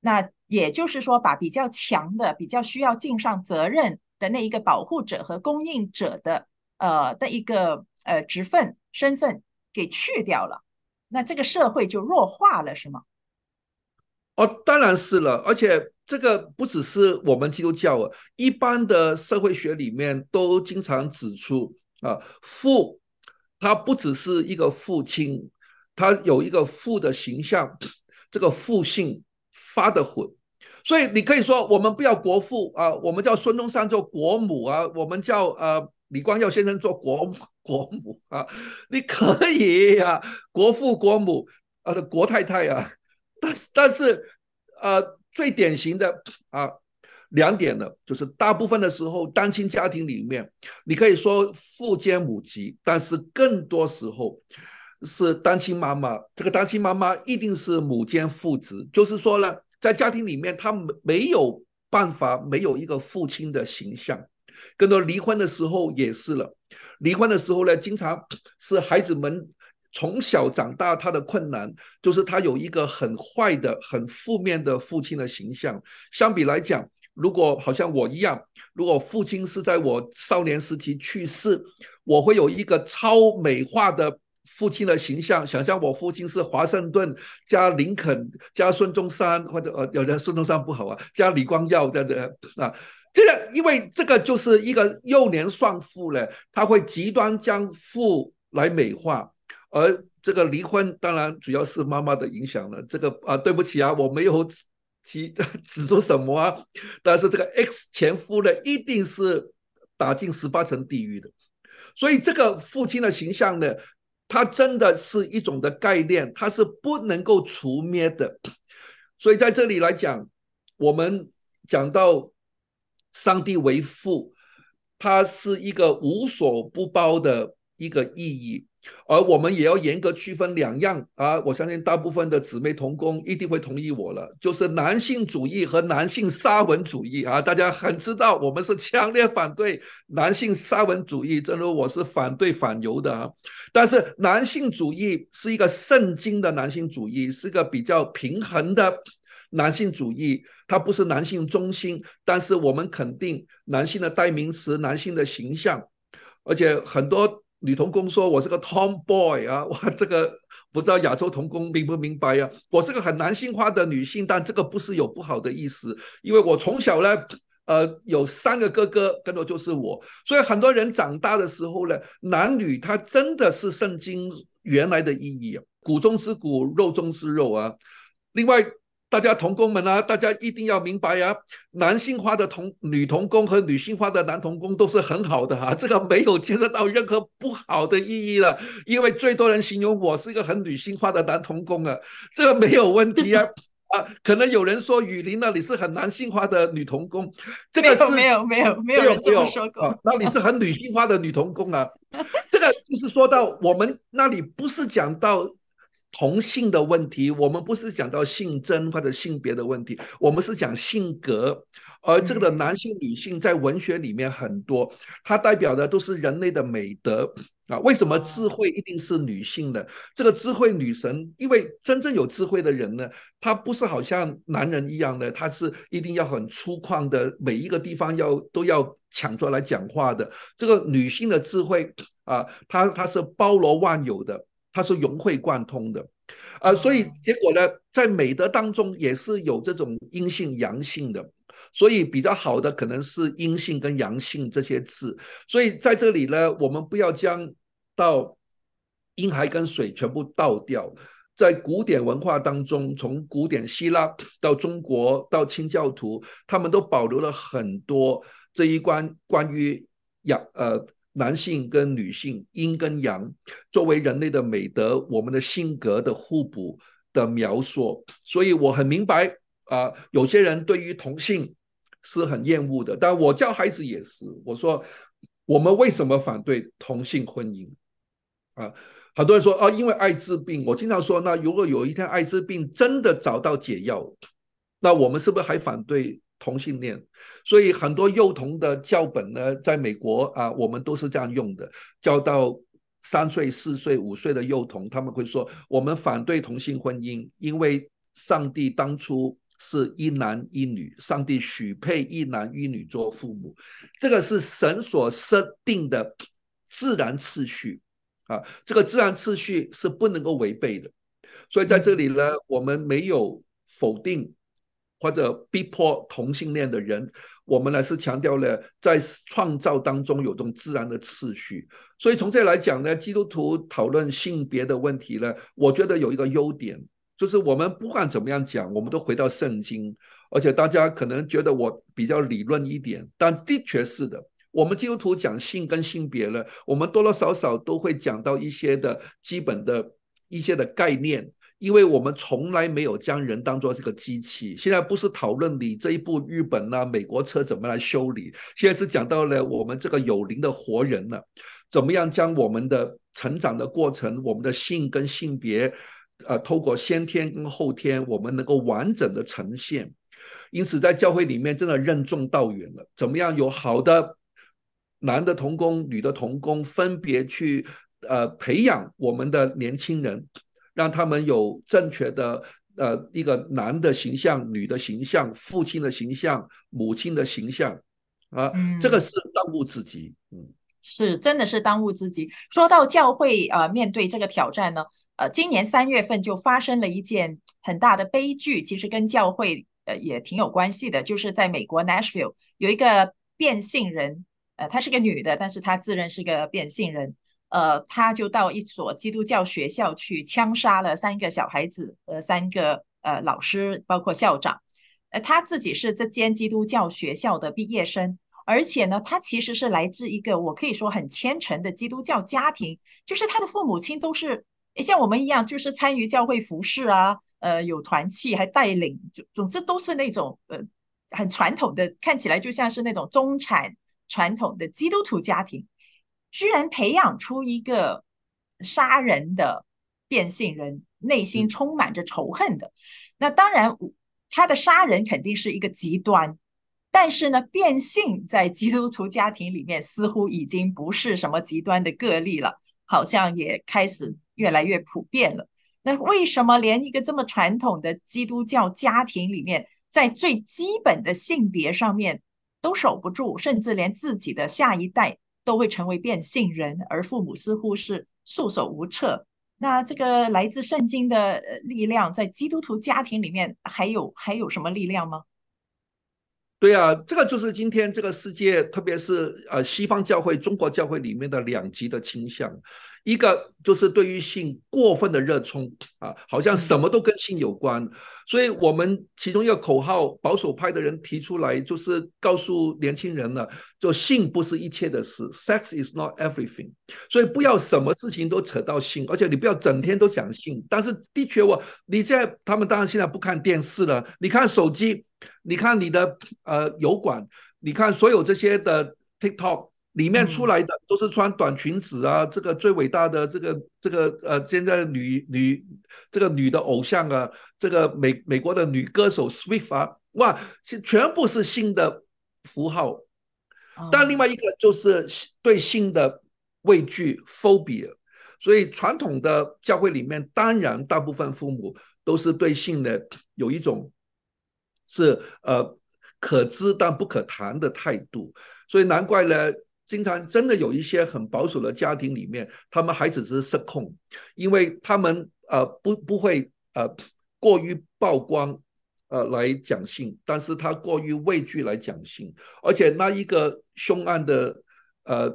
那也就是说把比较强的、比较需要尽上责任的那一个保护者和供应者的呃的一个呃职份身份。给去掉了，那这个社会就弱化了，是吗？哦，当然是了。而且这个不只是我们基督教啊，一般的社会学里面都经常指出啊，父他不只是一个父亲，他有一个父的形象，这个父性发的混。所以你可以说，我们不要国父啊，我们叫孙中山做国母啊，我们叫呃。李光耀先生做国 (laughs) 国母啊，你可以呀，国父国母啊的国太太啊，但是但是，呃，最典型的啊两点呢，就是大部分的时候单亲家庭里面，你可以说父兼母职，但是更多时候是单亲妈妈，这个单亲妈妈一定是母兼父职，就是说呢，在家庭里面她没没有办法没有一个父亲的形象。更多离婚的时候也是了，离婚的时候呢，经常是孩子们从小长大他的困难，就是他有一个很坏的、很负面的父亲的形象。相比来讲，如果好像我一样，如果父亲是在我少年时期去世，我会有一个超美化的父亲的形象。想象我父亲是华盛顿加林肯加孙中山，或者呃，有的孙中山不好啊，加李光耀这样子啊，这个，因为这个就是一个幼年丧父呢，他会极端将父来美化，而这个离婚当然主要是妈妈的影响了。这个啊，对不起啊，我没有提指出什么啊，(laughs) 但是这个 X 前夫呢，一定是打进十八层地狱的。所以这个父亲的形象呢，他真的是一种的概念，他是不能够除灭的。所以在这里来讲，我们讲到。上帝为父，它是一个无所不包的一个意义，而我们也要严格区分两样啊。我相信大部分的姊妹同工一定会同意我了，就是男性主义和男性沙文主义啊。大家很知道，我们是强烈反对男性沙文主义，正如我是反对反犹的啊。但是男性主义是一个圣经的男性主义，是个比较平衡的。男性主义，它不是男性中心，但是我们肯定男性的代名词、男性的形象，而且很多女童工说：“我是个 Tomboy 啊，哇，这个不知道亚洲童工明不明白呀？我是个很男性化的女性，但这个不是有不好的意思，因为我从小呢，呃，有三个哥哥，跟着就是我，所以很多人长大的时候呢，男女他真的是圣经原来的意义，骨中之骨，肉中之肉啊。另外。大家童工们啊，大家一定要明白呀！男性化的童女童工和女性化的男童工都是很好的哈，这个没有牵涉到任何不好的意义了。因为最多人形容我是一个很女性化的男童工啊，这个没有问题啊。(laughs) 啊，可能有人说雨林那里是很男性化的女童工，这个没有没有没有没有人这么说过，那里是很女性化的女童工啊，这个就是说到我们那里不是讲到。同性的问题，我们不是讲到性征或者性别的问题，我们是讲性格。而这个的男性、女性在文学里面很多，它代表的都是人类的美德啊。为什么智慧一定是女性的？这个智慧女神，因为真正有智慧的人呢，她不是好像男人一样的，她是一定要很粗犷的，每一个地方要都要抢着来讲话的。这个女性的智慧啊，她她是包罗万有的。它是融会贯通的，呃，所以结果呢，在美德当中也是有这种阴性、阳性的，所以比较好的可能是阴性跟阳性这些字。所以在这里呢，我们不要将到阴孩跟水全部倒掉。在古典文化当中，从古典希腊到中国到清教徒，他们都保留了很多这一关关于阳呃。男性跟女性，阴跟阳，作为人类的美德，我们的性格的互补的描述。所以我很明白啊，有些人对于同性是很厌恶的，但我教孩子也是，我说我们为什么反对同性婚姻？啊，很多人说啊，因为艾滋病。我经常说，那如果有一天艾滋病真的找到解药，那我们是不是还反对？同性恋，所以很多幼童的教本呢，在美国啊，我们都是这样用的。教到三岁、四岁、五岁的幼童，他们会说：“我们反对同性婚姻，因为上帝当初是一男一女，上帝许配一男一女做父母，这个是神所设定的自然次序啊。这个自然次序是不能够违背的。所以在这里呢，我们没有否定。”或者逼迫同性恋的人，我们呢是强调了在创造当中有种自然的次序。所以从这来讲呢，基督徒讨论性别的问题呢，我觉得有一个优点，就是我们不管怎么样讲，我们都回到圣经。而且大家可能觉得我比较理论一点，但的确是的，我们基督徒讲性跟性别呢，我们多多少少都会讲到一些的基本的一些的概念。因为我们从来没有将人当做这个机器，现在不是讨论你这一部日本呢、美国车怎么来修理，现在是讲到了我们这个有灵的活人了，怎么样将我们的成长的过程、我们的性跟性别，呃，透过先天跟后天，我们能够完整的呈现。因此，在教会里面，真的任重道远了。怎么样有好的男的童工、女的童工，分别去呃培养我们的年轻人？让他们有正确的呃一个男的形象、女的形象、父亲的形象、母亲的形象，啊，这个是当务之急，嗯，是真的是当务之急。说到教会呃，面对这个挑战呢，呃，今年三月份就发生了一件很大的悲剧，其实跟教会呃也挺有关系的，就是在美国 Nashville 有一个变性人，呃，她是个女的，但是她自认是个变性人。呃，他就到一所基督教学校去枪杀了三个小孩子，呃，三个呃老师，包括校长。呃，他自己是这间基督教学校的毕业生，而且呢，他其实是来自一个我可以说很虔诚的基督教家庭，就是他的父母亲都是像我们一样，就是参与教会服侍啊，呃，有团契，还带领，总总之都是那种呃很传统的，看起来就像是那种中产传统的基督徒家庭。居然培养出一个杀人的变性人，内心充满着仇恨的。那当然，他的杀人肯定是一个极端。但是呢，变性在基督徒家庭里面似乎已经不是什么极端的个例了，好像也开始越来越普遍了。那为什么连一个这么传统的基督教家庭里面，在最基本的性别上面都守不住，甚至连自己的下一代？都会成为变性人，而父母似乎是束手无策。那这个来自圣经的力量，在基督徒家庭里面，还有还有什么力量吗？对啊，这个就是今天这个世界，特别是呃西方教会、中国教会里面的两极的倾向。一个就是对于性过分的热衷啊，好像什么都跟性有关，所以我们其中一个口号，保守派的人提出来，就是告诉年轻人了，就性不是一切的事，sex is not everything，所以不要什么事情都扯到性，而且你不要整天都想性。但是的确，我你现在他们当然现在不看电视了，你看手机，你看你的呃油管，你看所有这些的 TikTok。里面出来的都是穿短裙子啊，这个最伟大的这个这个呃，现在女女这个女的偶像啊，这个美美国的女歌手 Swift 哇，是全部是性的符号。但另外一个就是对性的畏惧 phobia，所以传统的教会里面，当然大部分父母都是对性的有一种是呃可知但不可谈的态度，所以难怪呢。经常真的有一些很保守的家庭里面，他们孩子是失控，因为他们呃不不会呃过于曝光呃来讲性，但是他过于畏惧来讲性，而且那一个凶案的呃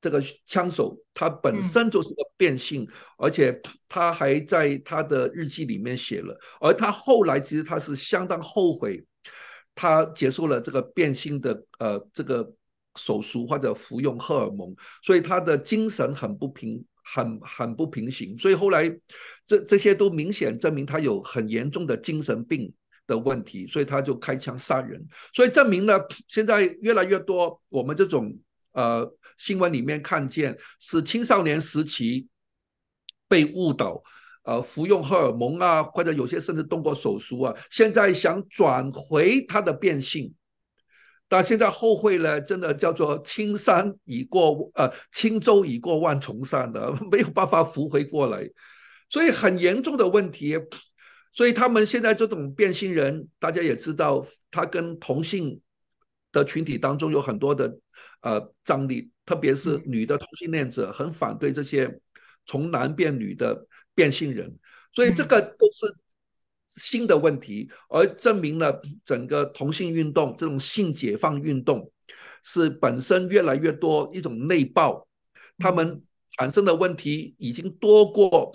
这个枪手他本身就是个变性，而且他还在他的日记里面写了，而他后来其实他是相当后悔，他结束了这个变性的呃这个。手术或者服用荷尔蒙，所以他的精神很不平，很很不平行。所以后来，这这些都明显证明他有很严重的精神病的问题。所以他就开枪杀人。所以证明了，现在越来越多我们这种呃新闻里面看见是青少年时期被误导，呃，服用荷尔蒙啊，或者有些甚至动过手术啊，现在想转回他的变性。但现在后悔呢，真的叫做青山已过，呃，轻舟已过万重山的，(laughs) 没有办法扶回过来，所以很严重的问题。所以他们现在这种变性人，大家也知道，他跟同性的群体当中有很多的呃张力，特别是女的同性恋者很反对这些从男变女的变性人，所以这个都是。新的问题，而证明了整个同性运动这种性解放运动是本身越来越多一种内爆，他们产生的问题已经多过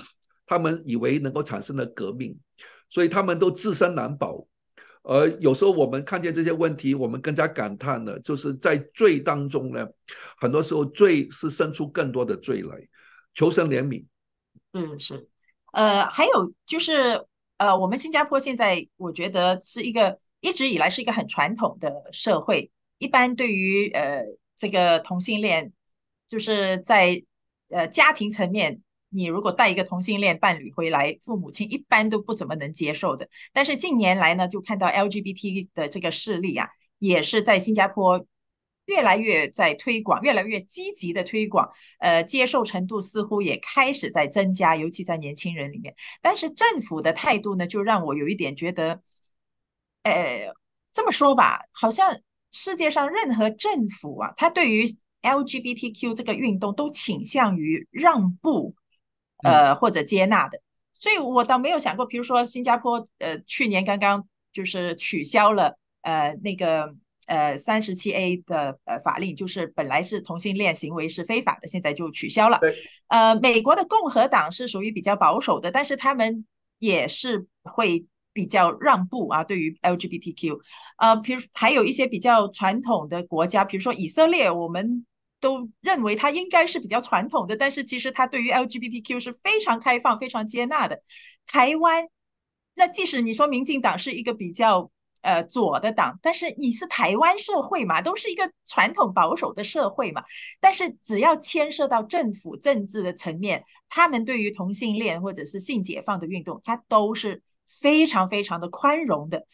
他们以为能够产生的革命，所以他们都自身难保。而有时候我们看见这些问题，我们更加感叹了，就是在罪当中呢，很多时候罪是生出更多的罪来，求神怜悯。嗯，是，呃，还有就是。呃，我们新加坡现在，我觉得是一个一直以来是一个很传统的社会。一般对于呃这个同性恋，就是在呃家庭层面，你如果带一个同性恋伴侣回来，父母亲一般都不怎么能接受的。但是近年来呢，就看到 LGBT 的这个势力啊，也是在新加坡。越来越在推广，越来越积极的推广，呃，接受程度似乎也开始在增加，尤其在年轻人里面。但是政府的态度呢，就让我有一点觉得，呃，这么说吧，好像世界上任何政府啊，他对于 LGBTQ 这个运动都倾向于让步，呃，或者接纳的。所以我倒没有想过，比如说新加坡，呃，去年刚刚就是取消了，呃，那个。呃，三十七 A 的呃法令就是本来是同性恋行为是非法的，现在就取消了。呃，美国的共和党是属于比较保守的，但是他们也是会比较让步啊，对于 LGBTQ。呃，譬如还有一些比较传统的国家，比如说以色列，我们都认为它应该是比较传统的，但是其实它对于 LGBTQ 是非常开放、非常接纳的。台湾，那即使你说民进党是一个比较，呃，左的党，但是你是台湾社会嘛，都是一个传统保守的社会嘛。但是只要牵涉到政府政治的层面，他们对于同性恋或者是性解放的运动，他都是非常非常的宽容的。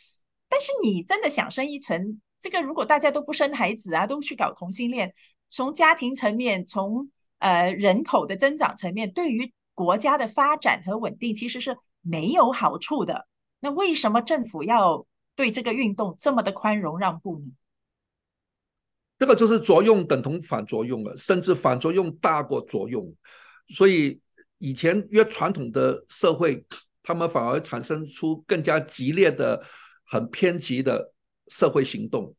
但是你真的想深一层，这个如果大家都不生孩子啊，都去搞同性恋，从家庭层面，从呃人口的增长层面，对于国家的发展和稳定其实是没有好处的。那为什么政府要？对这个运动这么的宽容让步呢？这个就是作用等同反作用了，甚至反作用大过作用。所以以前越传统的社会，他们反而产生出更加激烈的、很偏激的社会行动。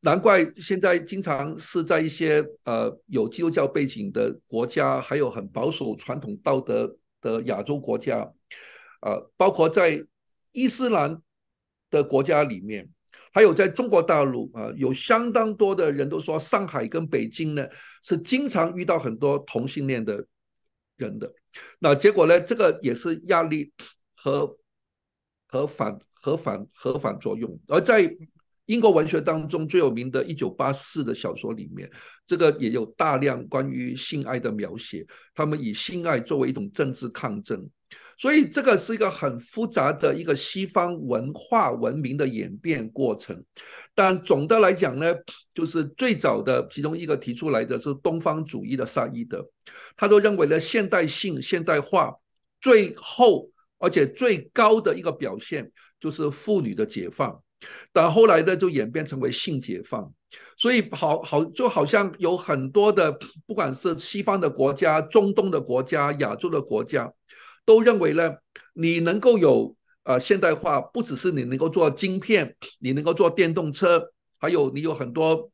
难怪现在经常是在一些呃有基督教背景的国家，还有很保守传统道德的亚洲国家，呃，包括在伊斯兰。的国家里面，还有在中国大陆啊，有相当多的人都说上海跟北京呢是经常遇到很多同性恋的人的。那结果呢，这个也是压力和和反和反和反作用。而在英国文学当中最有名的《一九八四》的小说里面，这个也有大量关于性爱的描写，他们以性爱作为一种政治抗争。所以这个是一个很复杂的一个西方文化文明的演变过程，但总的来讲呢，就是最早的其中一个提出来的是东方主义的萨义德，他就认为呢，现代性、现代化最后而且最高的一个表现就是妇女的解放，但后来呢就演变成为性解放，所以好好就好像有很多的不管是西方的国家、中东的国家、亚洲的国家。都认为呢，你能够有呃现代化，不只是你能够做晶片，你能够做电动车，还有你有很多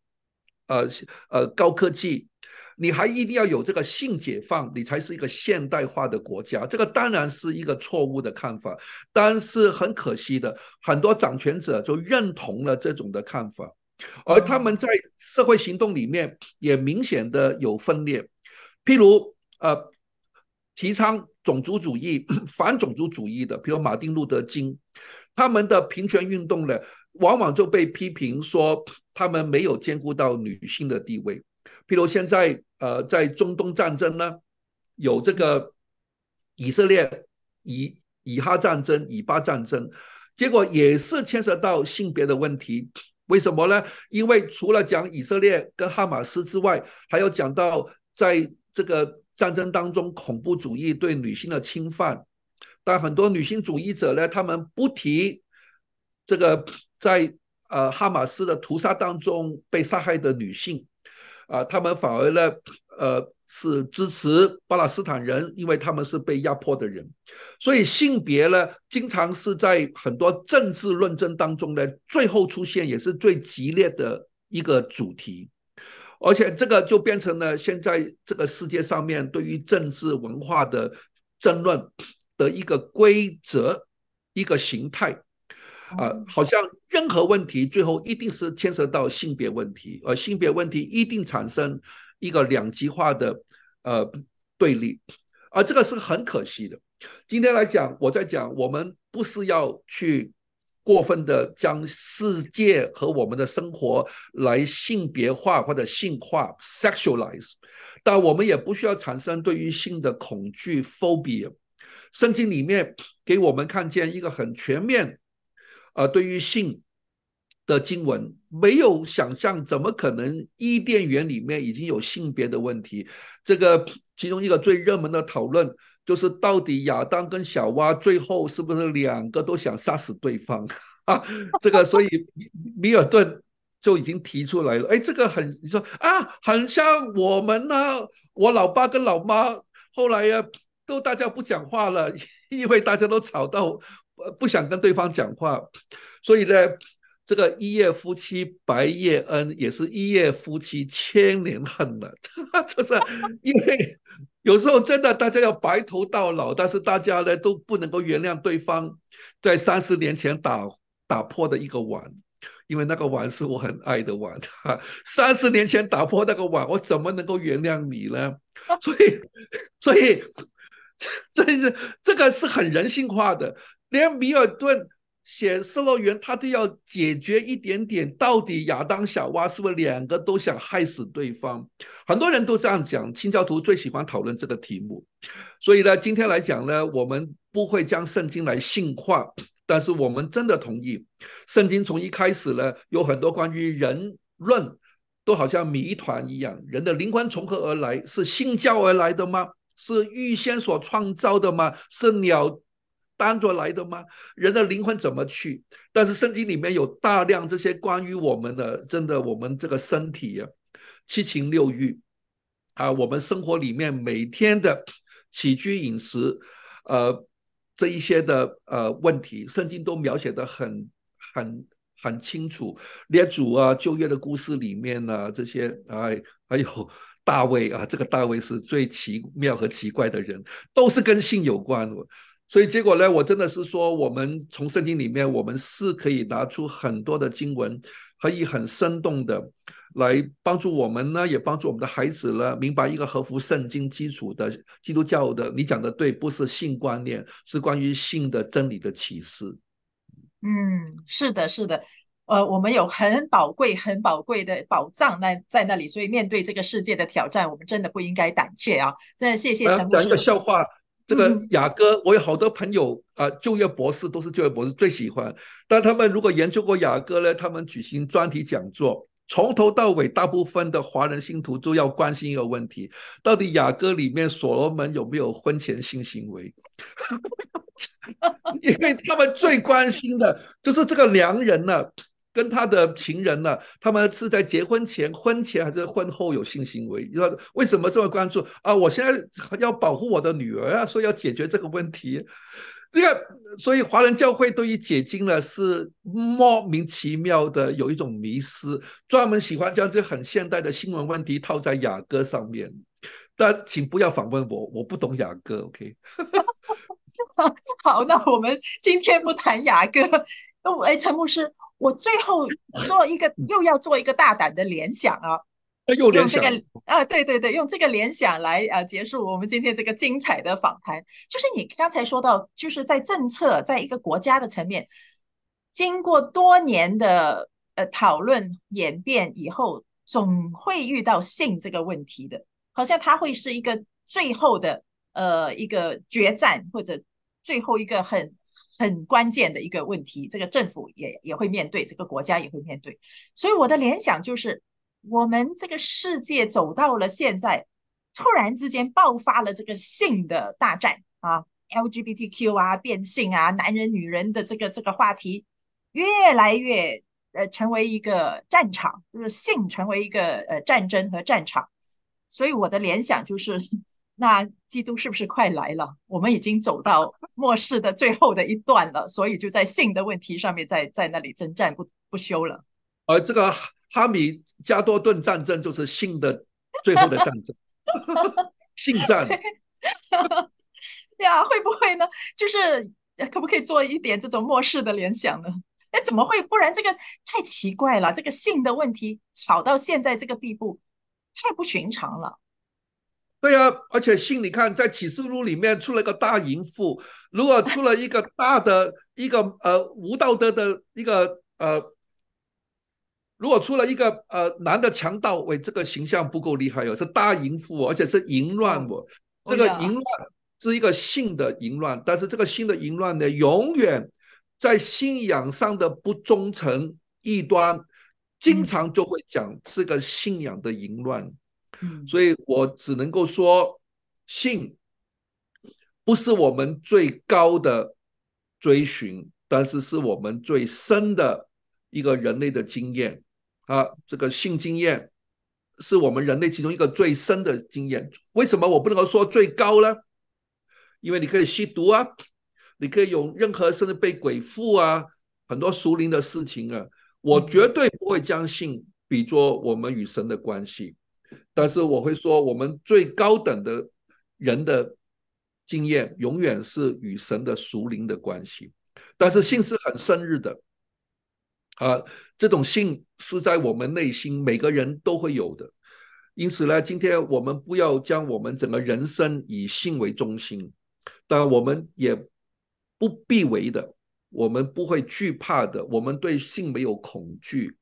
呃呃高科技，你还一定要有这个性解放，你才是一个现代化的国家。这个当然是一个错误的看法，但是很可惜的，很多掌权者就认同了这种的看法，而他们在社会行动里面也明显的有分裂，譬如呃提倡。种族主义、(clears throat) 反种族主义的，比如马丁·路德·金，他们的平权运动呢，往往就被批评说他们没有兼顾到女性的地位。比如现在，呃，在中东战争呢，有这个以色列以以哈战争、以巴战争，结果也是牵涉到性别的问题。为什么呢？因为除了讲以色列跟哈马斯之外，还有讲到在这个。战争当中，恐怖主义对女性的侵犯，但很多女性主义者呢，他们不提这个在呃哈马斯的屠杀当中被杀害的女性，啊，他们反而呢，呃，是支持巴勒斯坦人，因为他们是被压迫的人，所以性别呢，经常是在很多政治论争当中呢，最后出现也是最激烈的一个主题。而且这个就变成了现在这个世界上面对于政治文化的争论的一个规则、一个形态啊，好像任何问题最后一定是牵涉到性别问题，而性别问题一定产生一个两极化的呃对立，而这个是很可惜的。今天来讲，我在讲我们不是要去。过分的将世界和我们的生活来性别化或者性化 sexualize，但我们也不需要产生对于性的恐惧 phobia。圣经里面给我们看见一个很全面，呃，对于性的经文，没有想象怎么可能伊甸园里面已经有性别的问题？这个其中一个最热门的讨论。就是到底亚当跟小蛙最后是不是两个都想杀死对方？(laughs) 这个，所以米尔顿就已经提出来了。哎，这个很你说啊，很像我们呢。我老爸跟老妈后来呀，都大家不讲话了，(laughs) 因为大家都吵到不想跟对方讲话。所以呢，这个一夜夫妻白夜恩，也是一夜夫妻千年恨了。(laughs) 就是因为。有时候真的，大家要白头到老，但是大家呢都不能够原谅对方，在三十年前打打破的一个碗，因为那个碗是我很爱的碗，(laughs) 三十年前打破那个碗，我怎么能够原谅你呢？(laughs) 所以，所以，真 (laughs) 是这个是很人性化的，连米尔顿。写《失乐园》，他就要解决一点点，到底亚当、夏娃是不是两个都想害死对方？很多人都这样讲，清教徒最喜欢讨论这个题目。所以呢，今天来讲呢，我们不会将圣经来性化，但是我们真的同意，圣经从一开始呢，有很多关于人论，都好像谜团一样。人的灵魂从何而来？是信教而来的吗？是预先所创造的吗？是鸟？单着来的吗？人的灵魂怎么去？但是圣经里面有大量这些关于我们的，真的，我们这个身体呀，七情六欲啊，我们生活里面每天的起居饮食，呃，这一些的呃问题，圣经都描写的很很很清楚。列祖啊，旧约的故事里面呢，这些哎，还有大卫啊，这个大卫是最奇妙和奇怪的人，都是跟性有关。所以结果呢，我真的是说，我们从圣经里面，我们是可以拿出很多的经文，可以很生动的来帮助我们呢，也帮助我们的孩子呢，明白一个合乎圣经基础的基督教的。你讲的对，不是性观念，是关于性的真理的启示。嗯，是的，是的，呃，我们有很宝贵、很宝贵的宝藏那在那里，所以面对这个世界的挑战，我们真的不应该胆怯啊！真的，谢谢陈博士。讲个笑话。这个雅歌，我有好多朋友啊，就业博士都是就业博士最喜欢。但他们如果研究过雅歌呢，他们举行专题讲座，从头到尾，大部分的华人信徒都要关心一个问题：到底雅歌里面所罗门有没有婚前性行为？(laughs) 因为他们最关心的就是这个良人呢。跟他的情人呢？他们是在结婚前、婚前还是婚后有性行为？要为什么这么关注啊？我现在要保护我的女儿啊，所以要解决这个问题。这个，所以华人教会对于解禁呢，是莫名其妙的有一种迷失，专门喜欢将这很现代的新闻问题套在雅歌上面。但请不要访问我，我不懂雅歌 o k (laughs) (laughs) 好，那我们今天不谈雅歌。那哎，陈牧师，我最后做一个，又要做一个大胆的联想啊。又联想啊，对对对，用这个联想来啊结束我们今天这个精彩的访谈。就是你刚才说到，就是在政策，在一个国家的层面，经过多年的呃讨论演变以后，总会遇到性这个问题的，好像它会是一个最后的呃一个决战或者。最后一个很很关键的一个问题，这个政府也也会面对，这个国家也会面对。所以我的联想就是，我们这个世界走到了现在，突然之间爆发了这个性的大战啊，LGBTQ 啊，变性啊，男人女人的这个这个话题越来越呃成为一个战场，就是性成为一个呃战争和战场。所以我的联想就是。那基督是不是快来了？我们已经走到末世的最后的一段了，所以就在性的问题上面，在在那里征战不不休了。而这个哈米加多顿战争就是性的最后的战争，性 (laughs) 战呀？(laughs) 会不会呢？就是可不可以做一点这种末世的联想呢？哎，怎么会？不然这个太奇怪了。这个性的问题吵到现在这个地步，太不寻常了。对呀，而且信你看，在《启示录》里面出了个大淫妇。如果出了一个大的一个呃无道德的一个呃，如果出了一个呃男的强盗，喂，这个形象不够厉害哟，是大淫妇，而且是淫乱哦。这个淫乱是一个性的淫乱，但是这个性的淫乱呢，永远在信仰上的不忠诚异端，经常就会讲这个信仰的淫乱。所以我只能够说，性不是我们最高的追寻，但是是我们最深的一个人类的经验啊。这个性经验是我们人类其中一个最深的经验。为什么我不能够说最高呢？因为你可以吸毒啊，你可以有任何甚至被鬼附啊，很多熟灵的事情啊。我绝对不会将性比作我们与神的关系。但是我会说，我们最高等的人的经验，永远是与神的属灵的关系。但是性是很生日的，啊，这种性是在我们内心，每个人都会有的。因此呢，今天我们不要将我们整个人生以性为中心，但我们也不避讳的，我们不会惧怕的，我们对性没有恐惧，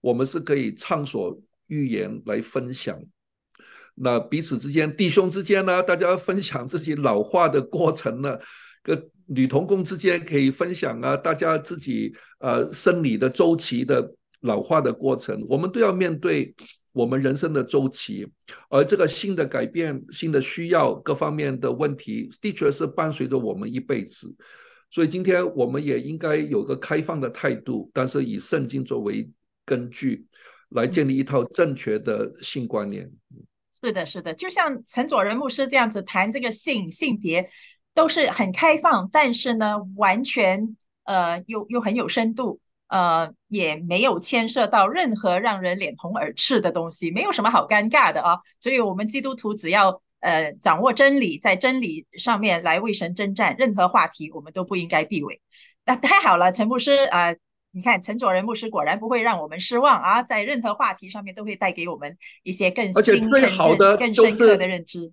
我们是可以畅所预言来分享，那彼此之间、弟兄之间呢？大家分享自己老化的过程呢？跟女童工之间可以分享啊，大家自己呃生理的周期的老化的过程，我们都要面对我们人生的周期。而这个性的改变、性的需要各方面的问题，的确是伴随着我们一辈子。所以今天我们也应该有个开放的态度，但是以圣经作为根据。来建立一套正确的性观念，是的，是的，就像陈左仁牧师这样子谈这个性性别，都是很开放，但是呢，完全呃又又很有深度，呃，也没有牵涉到任何让人脸红耳赤的东西，没有什么好尴尬的啊。所以我们基督徒只要呃掌握真理，在真理上面来为神征战，任何话题我们都不应该避讳。那太好了，陈牧师啊。你看，陈卓仁牧师果然不会让我们失望啊！在任何话题上面都会带给我们一些更新、更好的、更深刻的认知。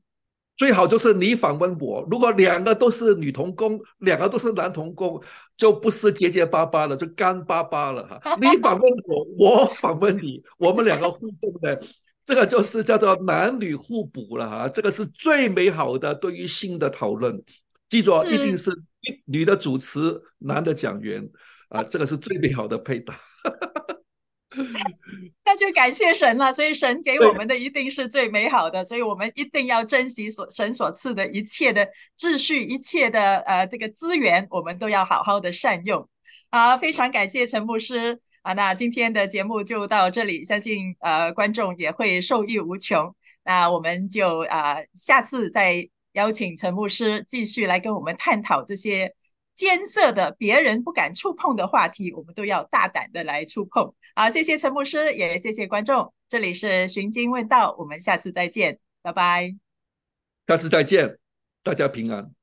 最好就是你访问我，如果两个都是女同工，两个都是男同工，就不是结结巴巴了，就干巴巴了哈。你访问我，我访问你，我们两个互动的，这个就是叫做男女互补了哈。这个是最美好的对于新的讨论。记住，一定是女的主持，男的讲员。啊，这个是最美好的配搭，(laughs) 那就感谢神了。所以神给我们的一定是最美好的，所以我们一定要珍惜所神所赐的一切的秩序，一切的呃这个资源，我们都要好好的善用。啊，非常感谢陈牧师啊，那今天的节目就到这里，相信呃观众也会受益无穷。那我们就啊下次再邀请陈牧师继续来跟我们探讨这些。艰涩的、别人不敢触碰的话题，我们都要大胆的来触碰。好，谢谢陈牧师，也谢谢观众。这里是寻经问道，我们下次再见，拜拜。下次再见，大家平安。